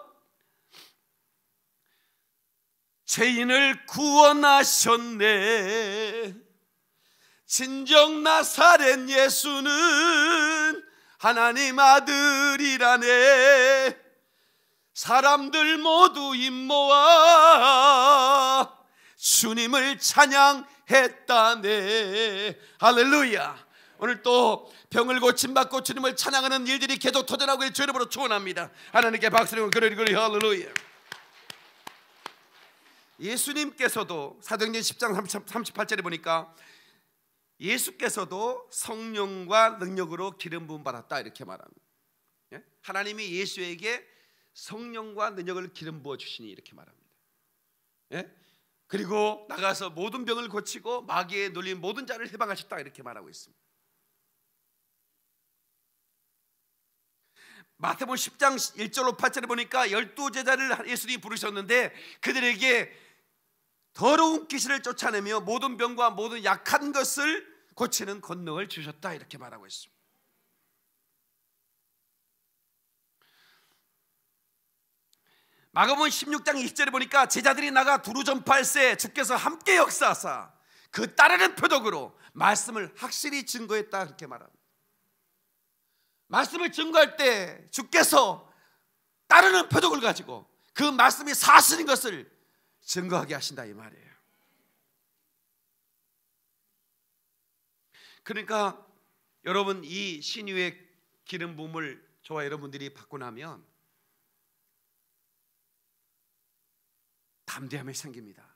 죄인을 구원하셨네 진정 나사렛 예수는 하나님 아들이라네 사람들 모두 입모아 주님을 찬양 했다네. 할렐루야. 오늘 또 병을 고침받고 주님을 찬양하는 일들이 계속 터져나고 주의 으로 축원합니다. 하나님께 박수를 그리 그 할렐루야. 예수님께서도 사도행전 10장 38절에 보니까 예수께서도 성령과 능력으로 기름 부음 받았다 이렇게 말합니다. 예? 하나님이 예수에게 성령과 능력을 기름 부어 주시니 이렇게 말합니다. 예? 그리고 나가서 모든 병을 고치고 마귀에 눌린 모든 자를 해방하셨다 이렇게 말하고 있습니다. 마태복음 10장 1절로 8절에 보니까 열두 제자를 예수님이 부르셨는데 그들에게 더러운 귀신을 쫓아내며 모든 병과 모든 약한 것을 고치는 권능을 주셨다 이렇게 말하고 있습니다. 마가복음 16장 20절에 보니까 제자들이 나가 두루 전파할세 주께서 함께 역사하사 그 따르는 표적으로 말씀을 확실히 증거했다 그렇게 말합니다. 말씀을 증거할 때 주께서 따르는 표적을 가지고 그 말씀이 사실인 것을 증거하게 하신다 이 말이에요. 그러니까 여러분 이 신유의 기름 부음을 저와 여러분들이 받고 나면 담대함이 생깁니다.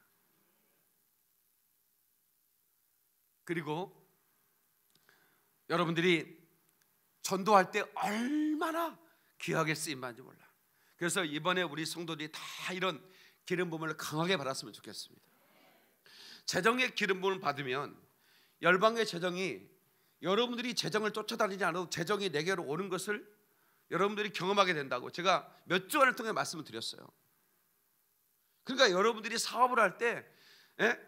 그리고 여러분들이 전도할 때 얼마나 귀하게 쓰임받는지 몰라. 그래서 이번에 우리 성도들이 다 이런 기름 부음을 강하게 받았으면 좋겠습니다. 재정의 기름 부음을 받으면 열방의 재정이 여러분들이 재정을 쫓아다니지 않아도 재정이 내게로 오는 것을 여러분들이 경험하게 된다고 제가 몇 주간을 통해 말씀을 드렸어요. 그러니까 여러분들이 사업을 할때 예?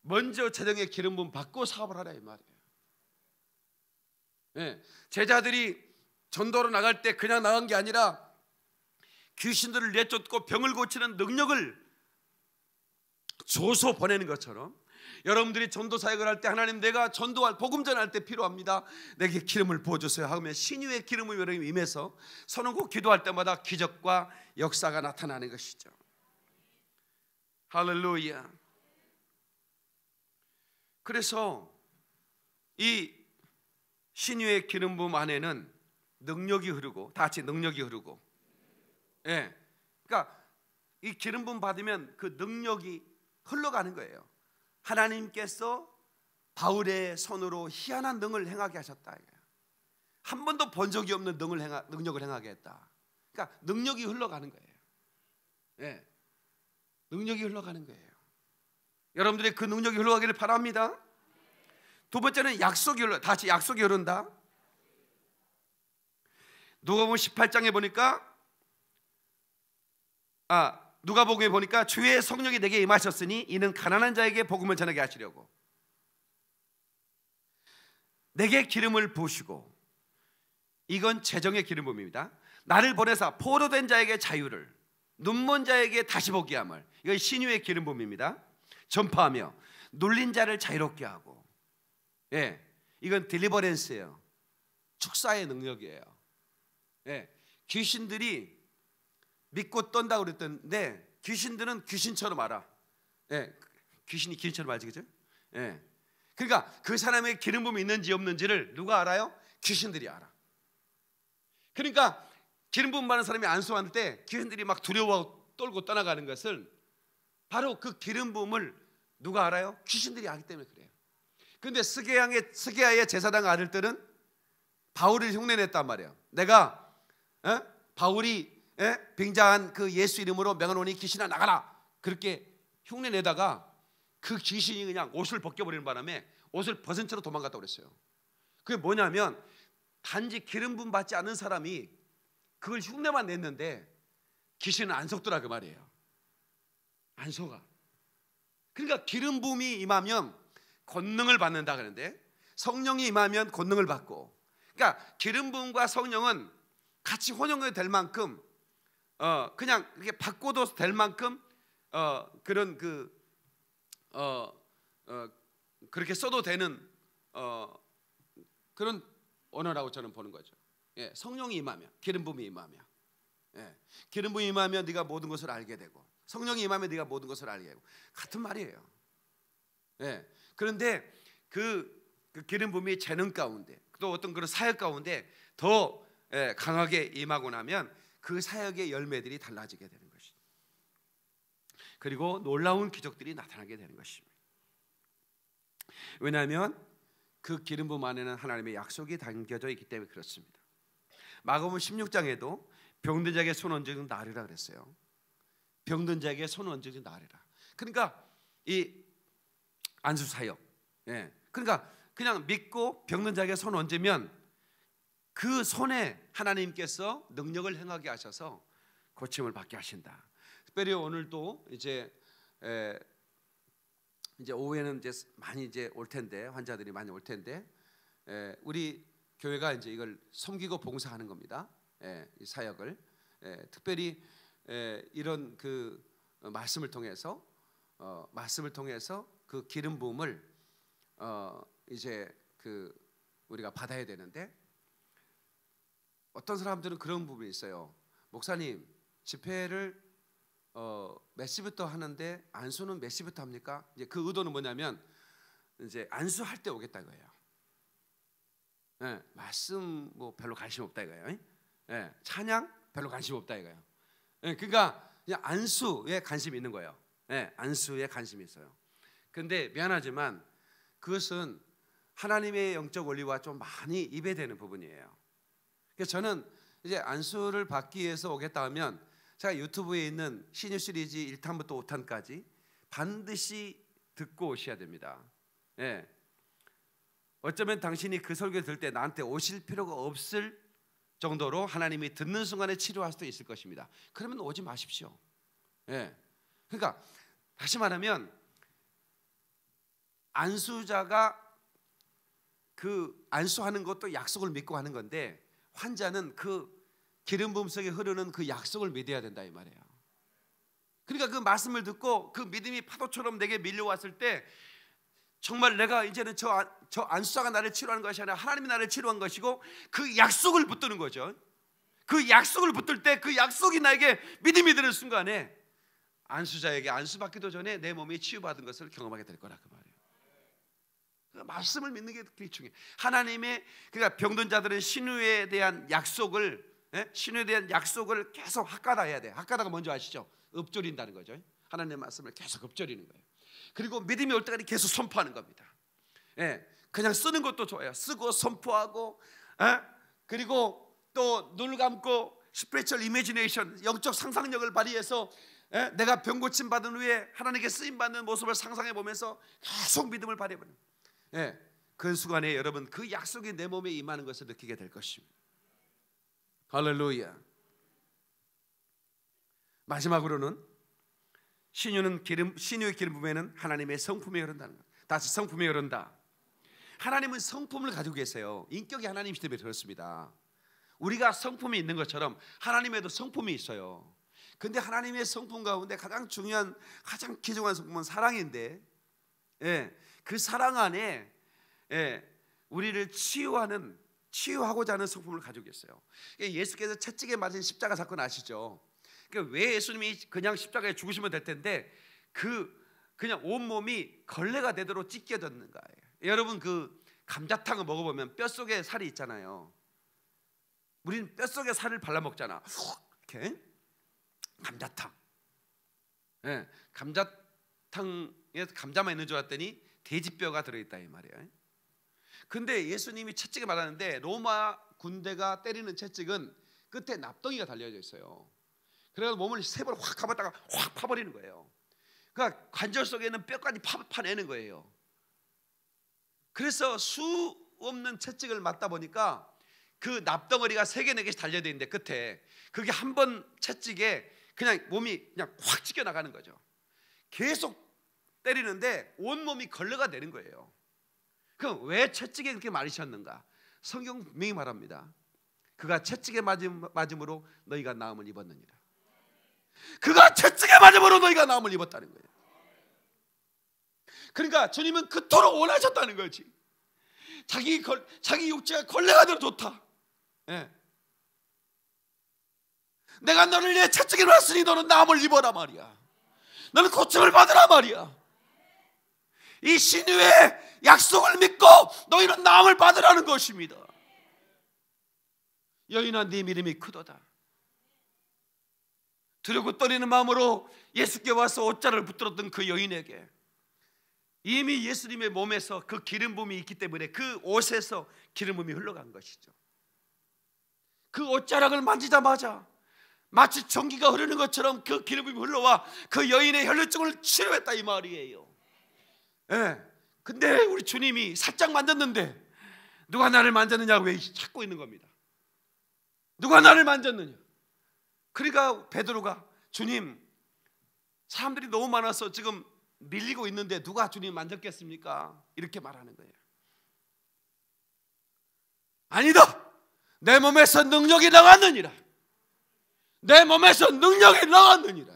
먼저 재정의 기름 부 받고 사업을 하라 이 말이에요. 예, 제자들이 전도로 나갈 때 그냥 나간 게 아니라 귀신들을 내쫓고 병을 고치는 능력을 줘서 보내는 것처럼 여러분들이 전도 사역을 할 때 하나님 내가 전도할 복음 전할 때 필요합니다. 내게 기름을 부어 주세요. 하면 신유의 기름을 여러분 임해서 선언고 기도할 때마다 기적과 역사가 나타나는 것이죠. 할렐루야. 그래서 이 신유의 기름 부음 안에는 능력이 흐르고 다 같이 능력이 흐르고 예. 그러니까 이 기름 부음 받으면 그 능력이 흘러가는 거예요. 하나님께서 바울의 손으로 희한한 능을 행하게 하셨다. 한 번도 본 적이 없는 능을 행하, 능력을 행하게 했다. 그러니까 능력이 흘러가는 거예요. 예. 능력이 흘러가는 거예요. 여러분들의 그 능력이 흘러가기를 바랍니다. 두 번째는 약속이 흘러 다시 약속이 흐른다. 누가복음 18장에 보니까 아 누가복음에 보니까 주의 성령이 내게 임하셨으니 이는 가난한 자에게 복음을 전하게 하시려고 내게 기름을 부으시고 이건 재정의 기름부음입니다. 나를 보내사 포로된 자에게 자유를 눈먼 자에게 다시 보게 함을 이건 신유의 기름 붐입니다 전파하며 눌린 자를 자유롭게 하고 예. 이건 딜리버랜스예요. 축사의 능력이에요. 예. 귀신들이 믿고 떤다 고 그랬던데 네, 귀신들은 귀신처럼 알아. 예. 귀신이 귀신처럼 알지 그죠? 예. 그러니까 그 사람의 기름 붐이 있는지 없는지를 누가 알아요? 귀신들이 알아. 그러니까 기름 부음 받은 사람이 안수할 때 기생들이 막 두려워하고 떨고 떠나가는 것은 바로 그 기름 부음을 누가 알아요? 귀신들이 알기 때문에 그래요. 근데 스게양의 스게야의 제사장 아들들은 바울을 흉내냈단 말이에요 내가 에? 바울이 에? 굉장한 그 예수 이름으로 명하노니 귀신아 나가라 그렇게 흉내내다가 그 귀신이 그냥 옷을 벗겨버리는 바람에 옷을 벗은 채로 도망갔다 고 그랬어요. 그게 뭐냐면 단지 기름 부음 받지 않은 사람이 그걸 흉내만 냈는데 귀신은 안 속더라 그 말이에요. 안 속아. 그러니까 기름 부음이 임하면 권능을 받는다 그러는데 성령이 임하면 권능을 받고. 그러니까 기름 부음과 성령은 같이 혼용이 될 만큼 어 그냥 이렇게 바꿔도 될 만큼 어 그런 그 어 어, 그렇게 써도 되는 어, 그런 언어라고 저는 보는 거죠. 예, 성령이 임하면 기름 부음이 임하면 예, 기름 부음이 임하면 네가 모든 것을 알게 되고 성령이 임하면 네가 모든 것을 알게 되고 같은 말이에요. 예, 그런데 그, 그 기름 부음이 재능 가운데 또 어떤 그런 사역 가운데 더 예, 강하게 임하고 나면 그 사역의 열매들이 달라지게 되는 것이죠. 그리고 놀라운 기적들이 나타나게 되는 것입니다. 왜냐하면 그 기름 부음 안에는 하나님의 약속이 담겨져 있기 때문에 그렇습니다. 마가복음 16장에도 병든 자에게 손 얹어준 나으라 리 그랬어요. 병든 자에게 손 얹어준 나으라. 리 그러니까 이 안수 사역. 예. 그러니까 그냥 믿고 병든 자에게 손 얹으면 그 손에 하나님께서 능력을 행하게 하셔서 고침을 받게 하신다. 특별히 오늘도 이제 에, 이제 오후에는 이제 많이 이제 올 텐데 환자들이 많이 올 텐데 에, 우리 교회가 이제 이걸 섬기고 봉사하는 겁니다. 예, 이 사역을 예, 특별히 예, 이런 그 어, 말씀을 통해서 어, 말씀을 통해서 그 기름 부음을 어, 이제 그 우리가 받아야 되는데 어떤 사람들은 그런 부분이 있어요. 목사님 집회를 어, 몇 시부터 하는데 안수는 몇 시부터 합니까? 이제 그 의도는 뭐냐면 이제 안수할 때 오겠다 이거예요. 예, 말씀 뭐 별로 관심 없다 이거예요. 예, 예, 찬양 별로 관심 없다 이거예요. 예, 그러니까 그냥 안수에 관심 있는 거예요. 예, 안수에 관심이 있어요. 근데 미안하지만 그것은 하나님의 영적 원리와 좀 많이 입에 되는 부분이에요. 그래서 저는 이제 안수를 받기 위해서 오겠다 하면 제가 유튜브에 있는 신유 시리즈 1탄부터 5탄까지 반드시 듣고 오셔야 됩니다. 예. 어쩌면 당신이 그 설교를 들때 나한테 오실 필요가 없을 정도로 하나님이 듣는 순간에 치료할 수도 있을 것입니다. 그러면 오지 마십시오. 예. 그러니까 다시 말하면 안수자가 그 안수하는 것도 약속을 믿고 하는 건데 환자는 그 기름 부음 속에 흐르는 그 약속을 믿어야 된다 이 말이에요. 그러니까 그 말씀을 듣고 그 믿음이 파도처럼 내게 밀려왔을 때 정말 내가 이제는 저저 안수사가 나를 치료하는 것이 아니라 하나님이 나를 치료한 것이고 그 약속을 붙드는 거죠. 그 약속을 붙들 때 그 약속이 나에게 믿음이 드는 순간에 안수자에게 안수 받기도 전에 내 몸이 치유받은 것을 경험하게 될 거라 그 말이에요. 그 말씀을 믿는 게 그게 중요해. 하나님의 그러니까 병든 자들은 신우에 대한 약속을 예? 신우에 대한 약속을 계속 학가다 해야 돼. 학가다가 뭔지 아시죠? 읊조린다는 거죠. 하나님의 말씀을 계속 읊조리는 거예요. 그리고 믿음이 올 때까지 계속 선포하는 겁니다. 예. 그냥 쓰는 것도 좋아요. 쓰고 선포하고 에? 그리고 또 눈 감고 스피리추 이미지네이션 영적 상상력을 발휘해서 에? 내가 병 고침 받은 후에 하나님께 쓰임 받는 모습을 상상해 보면서 계속 믿음을 발휘해 보는. 예. 그 순간에 여러분 그 약속이 내 몸에 임하는 것을 느끼게 될 것입니다. 할렐루야. 마지막으로는 신유는 기름 신유의 기름 부에는 하나님의 성품이 흐른다는 것. 다시 성품이 흐른다. 하나님은 성품을 가지고 계세요. 인격이 하나님이시기 때문에 그렇습니다. 우리가 성품이 있는 것처럼 하나님에도 성품이 있어요. 근데 하나님의 성품 가운데 가장 중요한 가장 귀중한 성품은 사랑인데 예, 그 사랑 안에 예, 우리를 치유하는 치유하고자 하는 성품을 가지고 계세요. 그러니까 예수께서 채찍에 맞은 십자가 사건 아시죠? 그러니까 왜 예수님이 그냥 십자가에 죽으시면 될 텐데 그 그냥 온 몸이 걸레가 되도록 찢겨졌는 가예요 여러분 그 감자탕을 먹어보면 뼈 속에 살이 있잖아요. 우리는 뼈 속에 살을 발라 먹잖아. 이렇게 감자탕. 예, 네, 감자탕에 감자만 있는 줄 알았더니 돼지뼈가 들어있다 이 말이에요. 근데 예수님이 채찍을 말하는데 로마 군대가 때리는 채찍은 끝에 납덩이가 달려져 있어요. 그래서 몸을 세 번확 감았다가 확 파버리는 거예요. 그러니까 관절 속에 있는 뼈까지 파, 파내는 거예요. 그래서 수 없는 채찍을 맞다 보니까 그 납덩어리가 세 개, 네 개씩 달려야되는데 끝에 그게 한 번 채찍에 그냥 몸이 그냥 확 찢겨 나가는 거죠. 계속 때리는데 온 몸이 걸레가 되는 거예요. 그럼 왜 채찍에 그렇게 말이셨는가? 성경명이 말합니다. 그가 채찍에 맞음, 맞음으로 너희가 나음을 입었느니라. 그가 채찍에 맞음으로 너희가 나음을 입었다는 거예요. 그러니까 주님은 그토록 원하셨다는 거지. 자기 걸, 자기 육체가 걸레가 되도 좋다. 예. 내가 너를 내 채찍을 놨으니 너는 남을 입어라 말이야. 너는 고침을 받으라 말이야. 이 신유의 약속을 믿고 너희는 남을 받으라는 것입니다. 여인아 네이름이 크도다. 두려고 떨리는 마음으로 예수께 와서 옷자를 붙들었던 그 여인에게 이미 예수님의 몸에서 그 기름 붐이 있기 때문에 그 옷에서 기름 붐이 흘러간 것이죠. 그 옷자락을 만지자마자 마치 전기가 흐르는 것처럼 그 기름이 흘러와 그 여인의 혈류증을 치료했다 이 말이에요. 예. 네. 근데 우리 주님이 살짝 만졌는데 누가 나를 만졌느냐 고왜 찾고 있는 겁니다. 누가 나를 만졌느냐. 그러니까 베드로가 주님 사람들이 너무 많아서 지금 밀리고 있는데 누가 주님 만졌겠습니까? 이렇게 말하는 거예요. 아니다. 내 몸에서 능력이 나왔느니라. 내 몸에서 능력이 나왔느니라.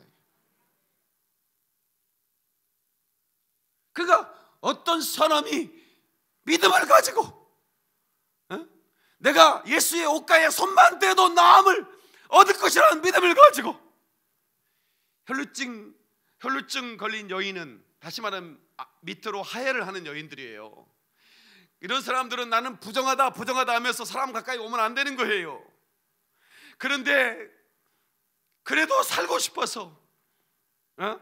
그러니까 어떤 사람이 믿음을 가지고 어? 내가 예수의 옷가에 손만 대도 나음을 얻을 것이라는 믿음을 가지고 혈루증 혈루증 걸린 여인은 다시 말하면 아, 밑으로 하해를 하는 여인들이에요. 이런 사람들은 나는 부정하다 부정하다 하면서 사람 가까이 오면 안 되는 거예요. 그런데 그래도 살고 싶어서 어?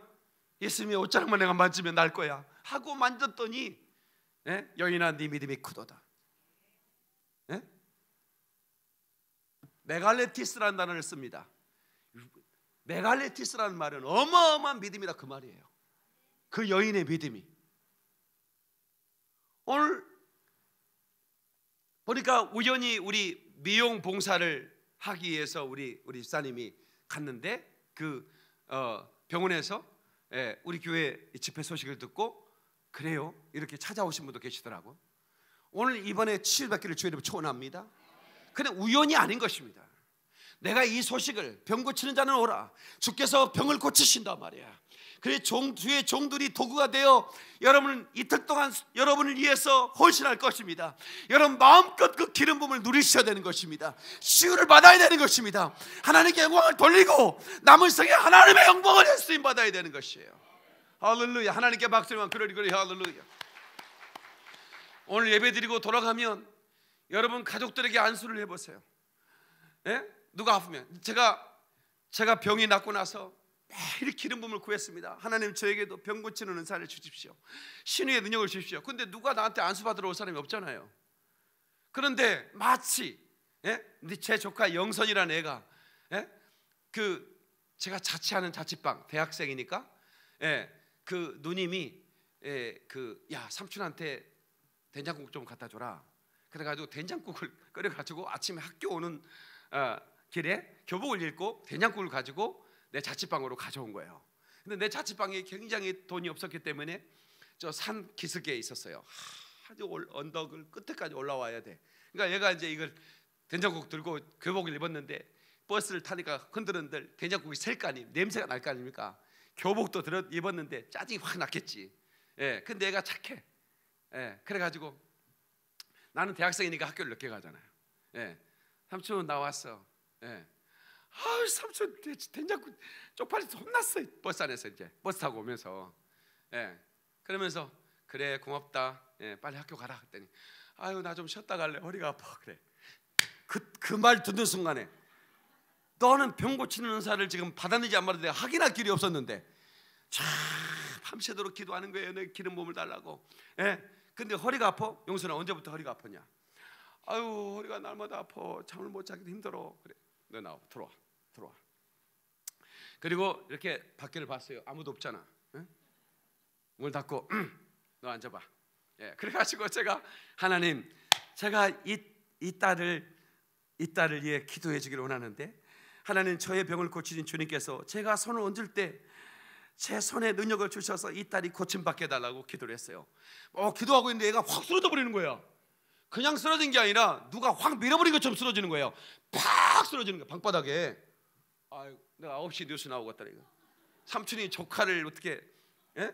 예수님이 옷자락만 내가 만지면 날 거야 하고 만졌더니 예? 여인아 네 믿음이 크도다. 예? 메갈레티스라는 단어를 씁니다. 메갈레티스라는 말은 어마어마한 믿음이다 그 말이에요. 그 여인의 믿음이. 오늘 보니까 우연히 우리 미용 봉사를 하기 위해서 우리 우리 사님이 갔는데 그 어, 병원에서 예, 우리 교회 집회 소식을 듣고 그래요 이렇게 찾아오신 분도 계시더라고. 오늘 이번에 치유받기를 주의로 초원합니다. 그냥 우연이 아닌 것입니다. 내가 이 소식을 병 고치는 자는 오라. 주께서 병을 고치신다 말이야. 그래 종 주의 종들이 도구가 되어 여러분을 이틀 동안 여러분을 위해서 헌신할 것입니다. 여러분 마음껏 그 기름 부음을 누리셔야 되는 것입니다. 치유를 받아야 되는 것입니다. 하나님께 영광을 돌리고 남은 성에 하나님의 영광을 쓰임 받아야 되는 것이에요. 할렐루야. 하나님께 박수만 그러리 그러리 할렐루야. 오늘 예배드리고 돌아가면 여러분 가족들에게 안수를 해 보세요. 예? 누가 아프면 제가 제가 병이 낫고 나서 매일 기름 부음을 구했습니다. 하나님 저에게도 병 고치는 은사를 주십시오. 신의의 능력을 주십시오. 근데 누가 나한테 안수 받으러 올 사람이 없잖아요. 그런데 마치 예? 제 조카 영선이라는 애가 예? 그 제가 자취하는 자취방 대학생이니까 예, 그 누님이 예, 그야 삼촌한테 된장국 좀 갖다 줘라. 그래가지고 된장국을 [laughs] 끓여가지고 아침에 학교 오는 어, 길에 교복을 입고 된장국을 가지고 내 자취방으로 가져온 거예요. 근데 내 자취방에 굉장히 돈이 없었기 때문에 저 산 기슭에 있었어요. 아주 언덕을 끝에까지 올라와야 돼. 그러니까 얘가 이제 이걸 된장국 들고 교복을 입었는데 버스를 타니까 흔들흔들 된장국이 셀거 아니 냄새가 날 거 아닙니까? 교복도 들어 입었는데 짜증이 확 났겠지. 예, 근데 얘가 착해. 예, 그래가지고 나는 대학생이니까 학교를 늦게 가잖아요. 예, 삼촌 나왔어. 예. 아우 삼촌 된장국 쪽팔리 혼났어 버스 안에서 이제 버스 타고 오면서 예. 그러면서 그래 고맙다 예, 빨리 학교 가라 그랬더니 아유 나 좀 쉬었다 갈래 허리가 아파 그래 그 그 말 듣는 순간에 너는 병 고치는 의사를 지금 받았는지 안 받았는지 확인할 길이 없었는데 참 밤새도록 기도하는 거예요 내 기름 몸을 달라고 예 근데 허리가 아파 용수는 언제부터 허리가 아프냐 아유 허리가 날마다 아파 잠을 못 자기도 힘들어 그래 너 네, 나와 들어와 들어와 그리고 이렇게 밖을 봤어요 아무도 없잖아 응? 문 닫고 [clears throat] 너 앉아봐 예, 그래가지고 제가 하나님 제가 이, 이 딸을 이 딸을 위해 기도해 주기를 원하는데 하나님 저의 병을 고치신 주님께서 제가 손을 얹을 때 제 손에 능력을 주셔서 이 딸이 고침 받게 해달라고 기도를 했어요 어, 기도하고 있는데 얘가 확 쓰러져 버리는 거야 그냥 쓰러진 게 아니라 누가 확 밀어버린 것처럼 쓰러지는 거예요. 팍 쓰러지는 거예요. 방바닥에. 아, 내가 9시 뉴스 나오고 왔다 이거. 삼촌이 조카를 어떻게 예?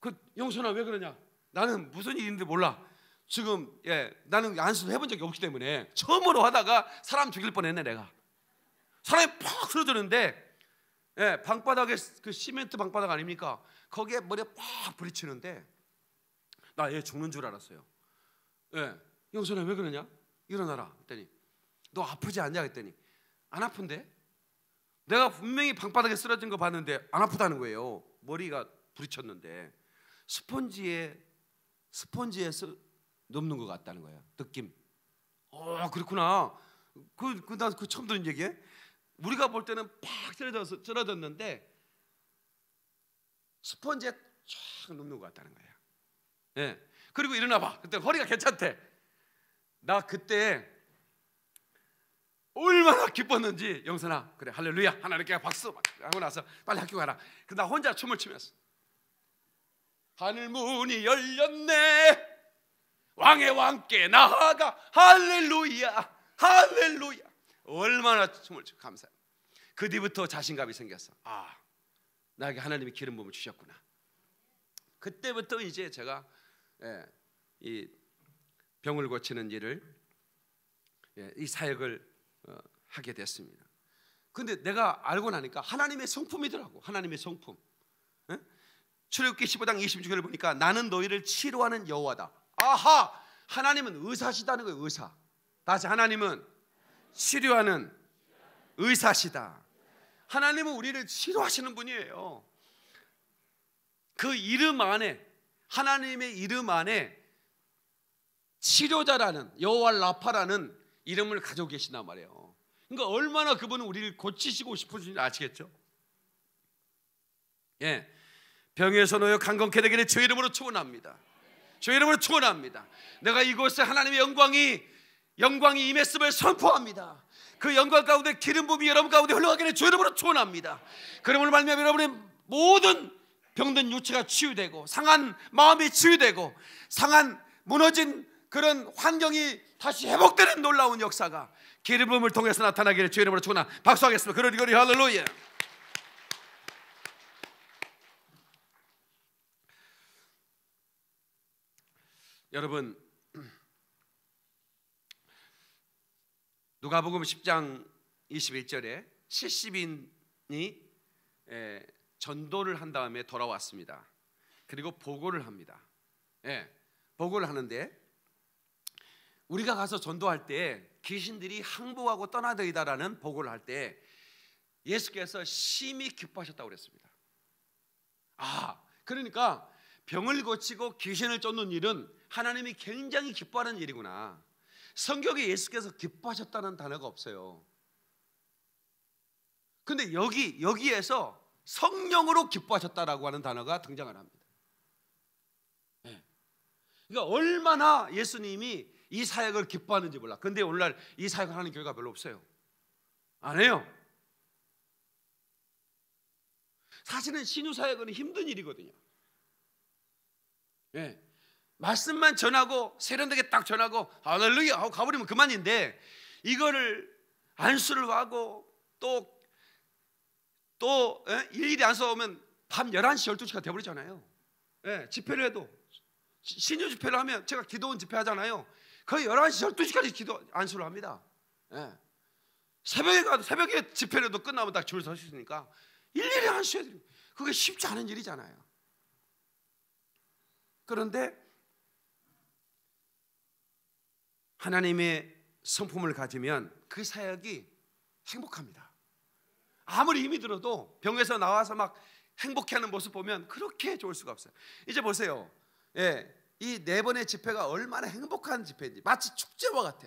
그 영선아 왜 그러냐? 나는 무슨 일인데 몰라. 지금 예, 나는 안수 해본 적이 없기 때문에 처음으로 하다가 사람 죽일 뻔했네 내가. 사람이 팍 쓰러지는데 예, 방바닥에 그 시멘트 방바닥 아닙니까? 거기에 머리팍 부딪히는데 나 얘 죽는 줄 알았어요. 예. 영선아 왜 그러냐? 일어나라. 그랬더니 너 아프지 않냐? 그랬더니 안 아픈데? 내가 분명히 방바닥에 쓰러진 거 봤는데 안 아프다는 거예요. 머리가 부딪혔는데 스펀지에 스펀지에서 넘는 것 같다는 거예요. 느낌. 어 그렇구나. 그그난그그 그, 그 처음 들은 얘기에 우리가 볼 때는 팍 쓰러져서 쓰러졌는데 스펀지에 촥 넘는 것 같다는 거예요. 예. 네. 그리고 일어나 봐. 그때 허리가 괜찮대. 나 그때 얼마나 기뻤는지 영선아 그래 할렐루야 하나님께 박수 하고 나서 빨리 학교 가라. 그나 혼자 춤을 추면서 하늘 문이 열렸네 왕의 왕께 나아가 할렐루야 할렐루야 얼마나 춤을 추고 감사. 그 뒤부터 자신감이 생겼어. 아 나에게 하나님이 기름 부음 주셨구나. 그때부터 이제 제가 예, 이 병을 고치는 일을 예, 이 사역을 어, 하게 됐습니다. 근데 내가 알고 나니까 하나님의 성품이더라고. 하나님의 성품. 예? 출애굽기 15장 26절을 보니까 나는 너희를 치료하는 여호와다. 아하! 하나님은 의사시다는 거예요, 의사. 다시 하나님은 치료하는 의사시다. 하나님은 우리를 치료하시는 분이에요. 그 이름 안에 하나님의 이름 안에 치료자라는 여호와 라파라는 이름을 가지고 계시단 말이에요. 그러니까 얼마나 그분은 우리를 고치시고 싶으신지 아시겠죠? 예. 병에서 놓여 강건케 되기를 주 이름으로 축원합니다. 주 이름으로 축원합니다. 내가 이곳에 하나님의 영광이 영광이 임했음을 선포합니다. 그 영광 가운데 기름 부음이 여러분 가운데 흘러가기를 주 이름으로 축원합니다. 그러므로 말미암아 여러분의 모든 병든 육체가 치유되고 상한 마음이 치유되고 상한 무너진 그런 환경이 다시 회복되는 놀라운 역사가 기름붐을 통해서 나타나기를 주의 이름으로 축원하 박수하겠습니다. 그러리 그러리 할렐루야. 여러분 누가복음 10장 21절에 70인이 전도를 한 다음에 돌아왔습니다. 그리고 보고를 합니다. 예, 보고를 하는데 우리가 가서 전도할 때 귀신들이 항복하고 떠나들이다라는 보고를 할 때 예수께서 심히 기뻐하셨다고 그랬습니다. 아, 그러니까 병을 고치고 귀신을 쫓는 일은 하나님이 굉장히 기뻐하는 일이구나. 성경에 예수께서 기뻐하셨다는 단어가 없어요. 근데 여기 여기에서 성령으로 기뻐하셨다라고 하는 단어가 등장을 합니다. 네. 그러니까 얼마나 예수님이 이 사역을 기뻐하는지 몰라. 근데 오늘날 이 사역을 하는 교회가 별로 없어요. 안 해요. 사실은 신유 사역은 힘든 일이거든요. 예. 네. 말씀만 전하고 세련되게 딱 전하고 아렐루야 하고 가버리면 그만인데 이거를 안수를 하고 또또 예? 일일이 안 써오면 밤 11시, 12시가 돼버리잖아요. 예, 집회를 해도 신유 집회를 하면 제가 기도원 집회 하잖아요. 거의 11시, 12시까지 기도 안수를 합니다. 예. 새벽에 가도 새벽에 집회라도 끝나면 다줄 서시니까 일일이 안수해 드리고 그게 쉽지 않은 일이잖아요. 그런데 하나님의 성품을 가지면 그 사역이 행복합니다. 아무리 힘이 들어도 병에서 나와서 막 행복해하는 모습 보면 그렇게 좋을 수가 없어요. 이제 보세요. 예, 이 네 번의 집회가 얼마나 행복한 집회인지 마치 축제와 같아.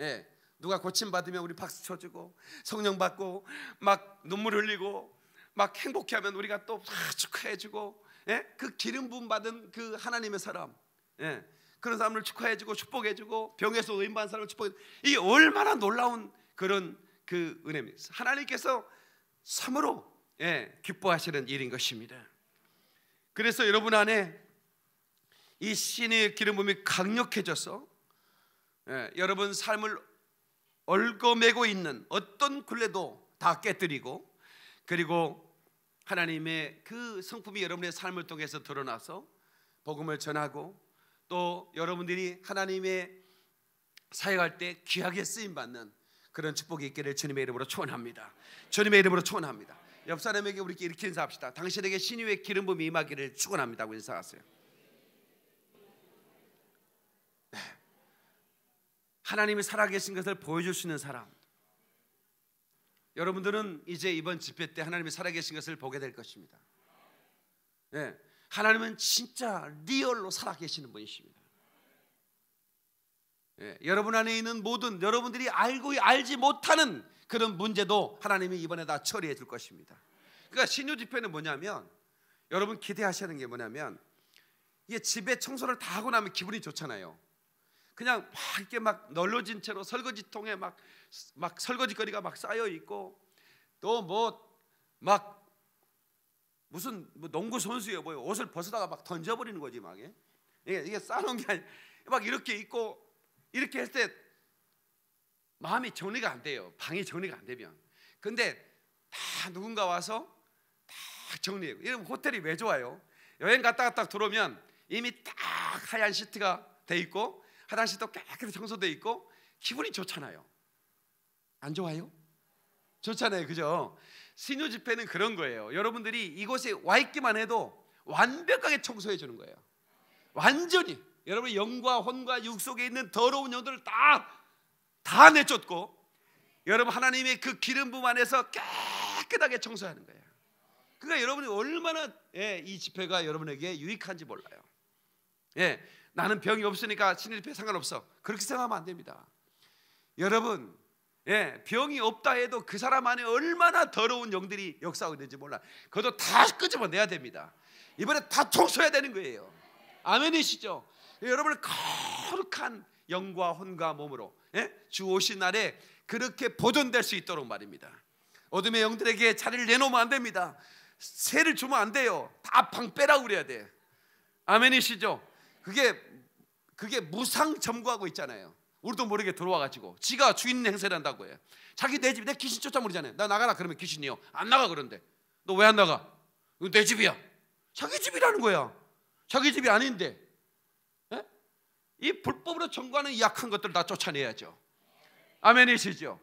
예, 누가 고침 받으면 우리 박수 쳐주고 성령 받고 막 눈물 흘리고 막 행복해하면 우리가 또 축하해주고 예? 그 기름 부음 받은 그 하나님의 사람 예. 그런 사람을 축하해주고 축복해주고 병에서 의인받은 사람을 축복해 이 얼마나 놀라운 그런 그 은혜입니다. 하나님께서 참으로 예, 기뻐하시는 일인 것입니다. 그래서 여러분 안에 이 신의 기름붐이 강력해져서 예, 여러분 삶을 얽어매고 있는 어떤 굴레도 다 깨뜨리고 그리고 하나님의 그 성품이 여러분의 삶을 통해서 드러나서 복음을 전하고 또 여러분들이 하나님의 사역할 때 귀하게 쓰임 받는 그런 축복이 있기를 주님의 이름으로 축원합니다. 주님의 이름으로 축원합니다. 옆 사람에게 우리 이렇게 인사합시다. 당신에게 신유의 기름 부음이 임하기를 축원합니다고 인사하세요. 네. 하나님이 살아계신 것을 보여줄 수 있는 사람. 여러분들은 이제 이번 집회 때 하나님이 살아계신 것을 보게 될 것입니다. 네. 하나님은 진짜 리얼로 살아계시는 분이십니다. 예, 여러분 안에 있는 모든 여러분들이 알고 알지 못하는 그런 문제도 하나님이 이번에 다 처리해 줄 것입니다. 그러니까 신유 집회는 뭐냐면 여러분 기대하시는 게 뭐냐면 이게 집에 청소를 다 하고 나면 기분이 좋잖아요. 그냥 막 이렇게 막 널려진 채로 설거지통에 막 막 설거지거리가 막 쌓여 있고 또 뭐 막 무슨 뭐 농구 선수예뭐 옷을 벗어다가 막 던져버리는 거지 막 예? 이게 이게 쌓놓은게막 이렇게 있고 이렇게 했을 때 마음이 정리가 안 돼요. 방이 정리가 안 되면. 근데 다 누군가 와서 딱 정리해요. 이런 호텔이 왜 좋아요? 여행 갔다 갔다 들어오면 이미 딱 하얀 시트가 돼 있고 화장실도 깨끗이 청소돼 있고 기분이 좋잖아요. 안 좋아요? 좋잖아요. 그죠? 신유 집회는 그런 거예요. 여러분들이 이곳에 와 있기만 해도 완벽하게 청소해 주는 거예요. 완전히 여러분 영과 혼과 육 속에 있는 더러운 영들을 다 다 내쫓고 여러분 하나님의 그 기름 부음 안에서 깨끗하게 청소하는 거예요. 그러니까 여러분이 얼마나 예, 이 집회가 여러분에게 유익한지 몰라요. 예, 나는 병이 없으니까 신일패 상관없어. 그렇게 생각하면 안 됩니다. 여러분, 예, 병이 없다 해도 그 사람 안에 얼마나 더러운 영들이 역사하고 있는지 몰라. 그것도 다 끄집어내야 됩니다. 이번에 다 청소해야 되는 거예요. 아멘이시죠? 여러분을 거룩한 영과 혼과 몸으로 예? 주 오신 날에 그렇게 보존될 수 있도록 말입니다. 어둠의 영들에게 자리를 내놓으면 안 됩니다. 새를 주면 안 돼요. 다 방 빼라 그래야 돼. 아멘이시죠? 그게 그게 무상 점거하고 있잖아요. 우리도 모르게 들어와 가지고 지가 주인 행세를 한다고 해. 자기 내 집, 내 귀신 쫓아버리잖아요. 나 나가라 그러면 귀신이요. 안 나가 그런데 너 왜 안 나가? 이거 내 집이야. 자기 집이라는 거야. 자기 집이 아닌데 이 불법으로 전구하는 약한 것들 다 쫓아내야죠. 아멘이시죠?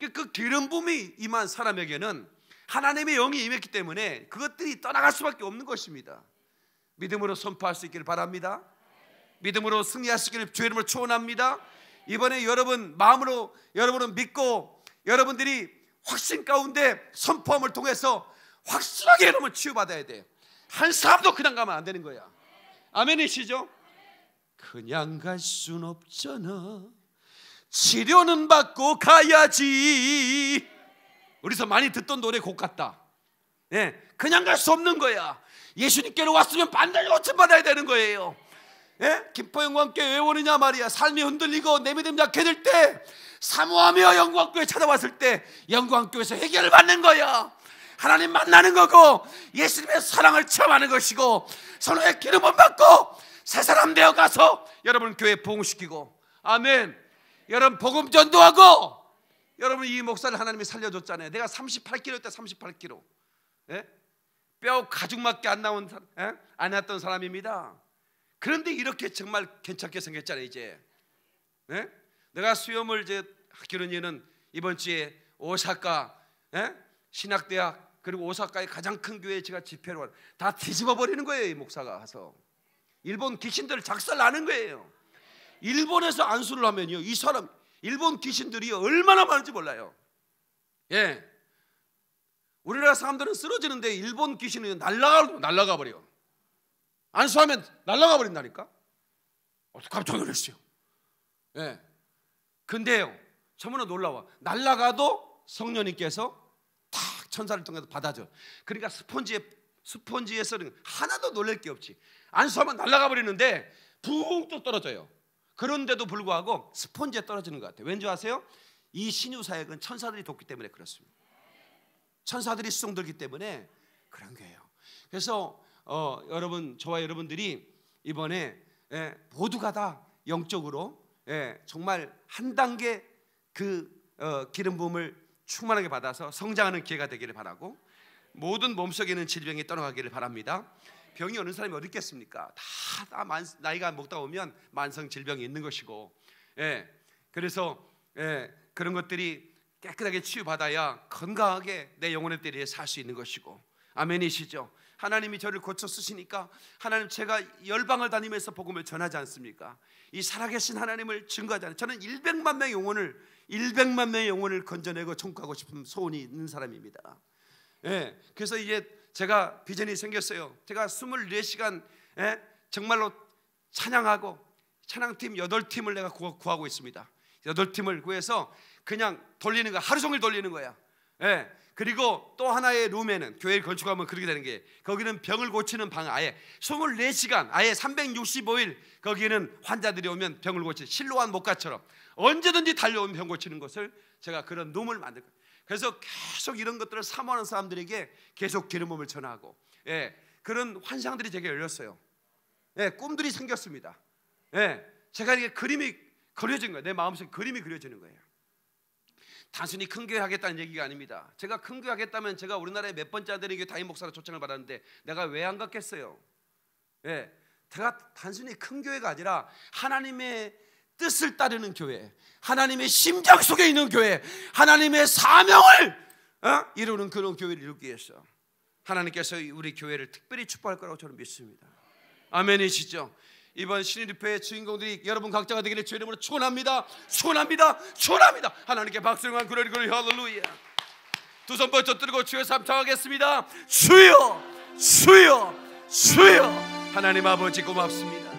그, 그 기름붐이 임한 사람에게는 하나님의 영이 임했기 때문에 그것들이 떠나갈 수밖에 없는 것입니다. 믿음으로 선포할 수 있기를 바랍니다. 믿음으로 승리할 수 있기를 주의 이름으로 원합니다 이번에 여러분 마음으로 여러분은 믿고 여러분들이 확신 가운데 선포함을 통해서 확실하게 여러분 치유받아야 돼요. 한 사람도 그냥 가면 안 되는 거야. 아멘이시죠? 그냥 갈 순 없잖아. 치료는 받고 가야지. 우리서 많이 듣던 노래 곡 같다. 예, 그냥 갈 수 없는 거야. 예수님께로 왔으면 반드시 고침 받아야 되는 거예요. 예? 기뻐영과 함께 왜 오느냐 말이야. 삶이 흔들리고 내면됨 약해질 때 사모하며 영광교회 찾아왔을 때 영광교회에서 해결을 받는 거야. 하나님 만나는 거고 예수님의 사랑을 체험하는 것이고 선호의 기름을 받고 새 사람 되어 가서 여러분 교회 부흥시키고 아멘. 여러분 복음 전도하고 여러분 이 목사를 하나님이 살려줬잖아요. 내가 38kg 다 38kg. 예? 뼈 가죽밖에 안 나온 예? 안 났던 사람입니다. 그런데 이렇게 정말 괜찮게 생겼잖아요, 이제. 예? 내가 수염을 이제 결혼이는 이번 주에 오사카 예? 신학대학 그리고 오사카의 가장 큰 교회 제가 집회로 다 뒤집어 버리는 거예요, 이 목사가 가서. 일본 귀신들 작살나는 거예요. 일본에서 안수를 하면요. 이 사람 일본 귀신들이 얼마나 많은지 몰라요. 예. 우리나라 사람들은 쓰러지는데 일본 귀신은 날라가 날라가 버려. 안수하면 날라가 버린다니까. 깜짝 놀랐어요. 예. 근데요. 저문은 놀라워. 날라가도 성령님께서 탁 천사를 통해서 받아줘. 그러니까 스폰지에 스폰지에서는 하나도 놀랄 게 없지. 안수하면 날아가 버리는데 붕또 떨어져요. 그런데도 불구하고 스펀지에 떨어지는 것 같아요. 왠지 아세요? 이 신유 사역은 천사들이 돕기 때문에 그렇습니다. 천사들이 수송 들기 때문에 그런 거예요. 그래서 어, 여러분 저와 여러분들이 이번에 예, 모두가 다 영적으로 예, 정말 한 단계 그 어, 기름 부음을 충만하게 받아서 성장하는 기회가 되기를 바라고 모든 몸속에 있는 질병이 떠나가기를 바랍니다. 병이 오는 사람이 어디 있겠습니까? 다, 다 만, 나이가 먹다 보면 만성 질병이 있는 것이고, 예, 그래서 예, 그런 것들이 깨끗하게 치유받아야 건강하게 내 영혼의 때리에 살 수 있는 것이고, 아멘이시죠? 하나님이 저를 고쳐 쓰시니까 하나님 제가 열방을 다니면서 복음을 전하지 않습니까? 이 살아계신 하나님을 증거하지 않아요. 저는 100만 명의 영혼을 100만 명의 영혼을 건져내고 총가하고 싶은 소원이 있는 사람입니다. 예. 그래서 이제 제가 비전이 생겼어요. 제가 24시간 에? 예, 정말로 찬양하고 찬양팀 8팀을 내가 구하고 있습니다. 8팀을 구해서 그냥 돌리는 거 하루 종일 돌리는 거야. 예. 그리고 또 하나의 룸에는 교회를 건축하면 그렇게 되는 게 거기는 병을 고치는 방 아예 24시간 아예 365일 거기는 환자들이 오면 병을 고치 는 실로한 목가처럼 언제든지 달려온 병 고치는 것을 제가 그런 룸을 만들 거예요. 그래서 계속 이런 것들을 사모하는 사람들에게 계속 기름음을 전하고 예, 그런 환상들이 되게 열렸어요. 예, 꿈들이 생겼습니다. 예, 제가 이게 그림이 그려진 거예요. 내 마음속에 그림이 그려지는 거예요. 단순히 큰 교회 하겠다는 얘기가 아닙니다. 제가 큰 교회 하겠다면 제가 우리나라에 몇 번째 아들이 교다임 목사로 초청을 받았는데 내가 왜 안 갔겠어요? 예, 제가 단순히 큰 교회가 아니라 하나님의 뜻을 따르는 교회, 하나님의 심장 속에 있는 교회, 하나님의 사명을 어? 이루는 그런 교회를 이루기 위해서 하나님께서 우리 교회를 특별히 축복할 거라고 저는 믿습니다. 아멘이시죠? 이번 신일회의 주인공들이 여러분 각자가 되기를 주 이름으로 축원합니다. 축원합니다. 축원합니다. 하나님께 박수를 그를 그를 할렐루야. 두손 번쩍 들고 주여 삼창하겠습니다. 주여, 주여, 주여. 하나님 아버지 고맙습니다.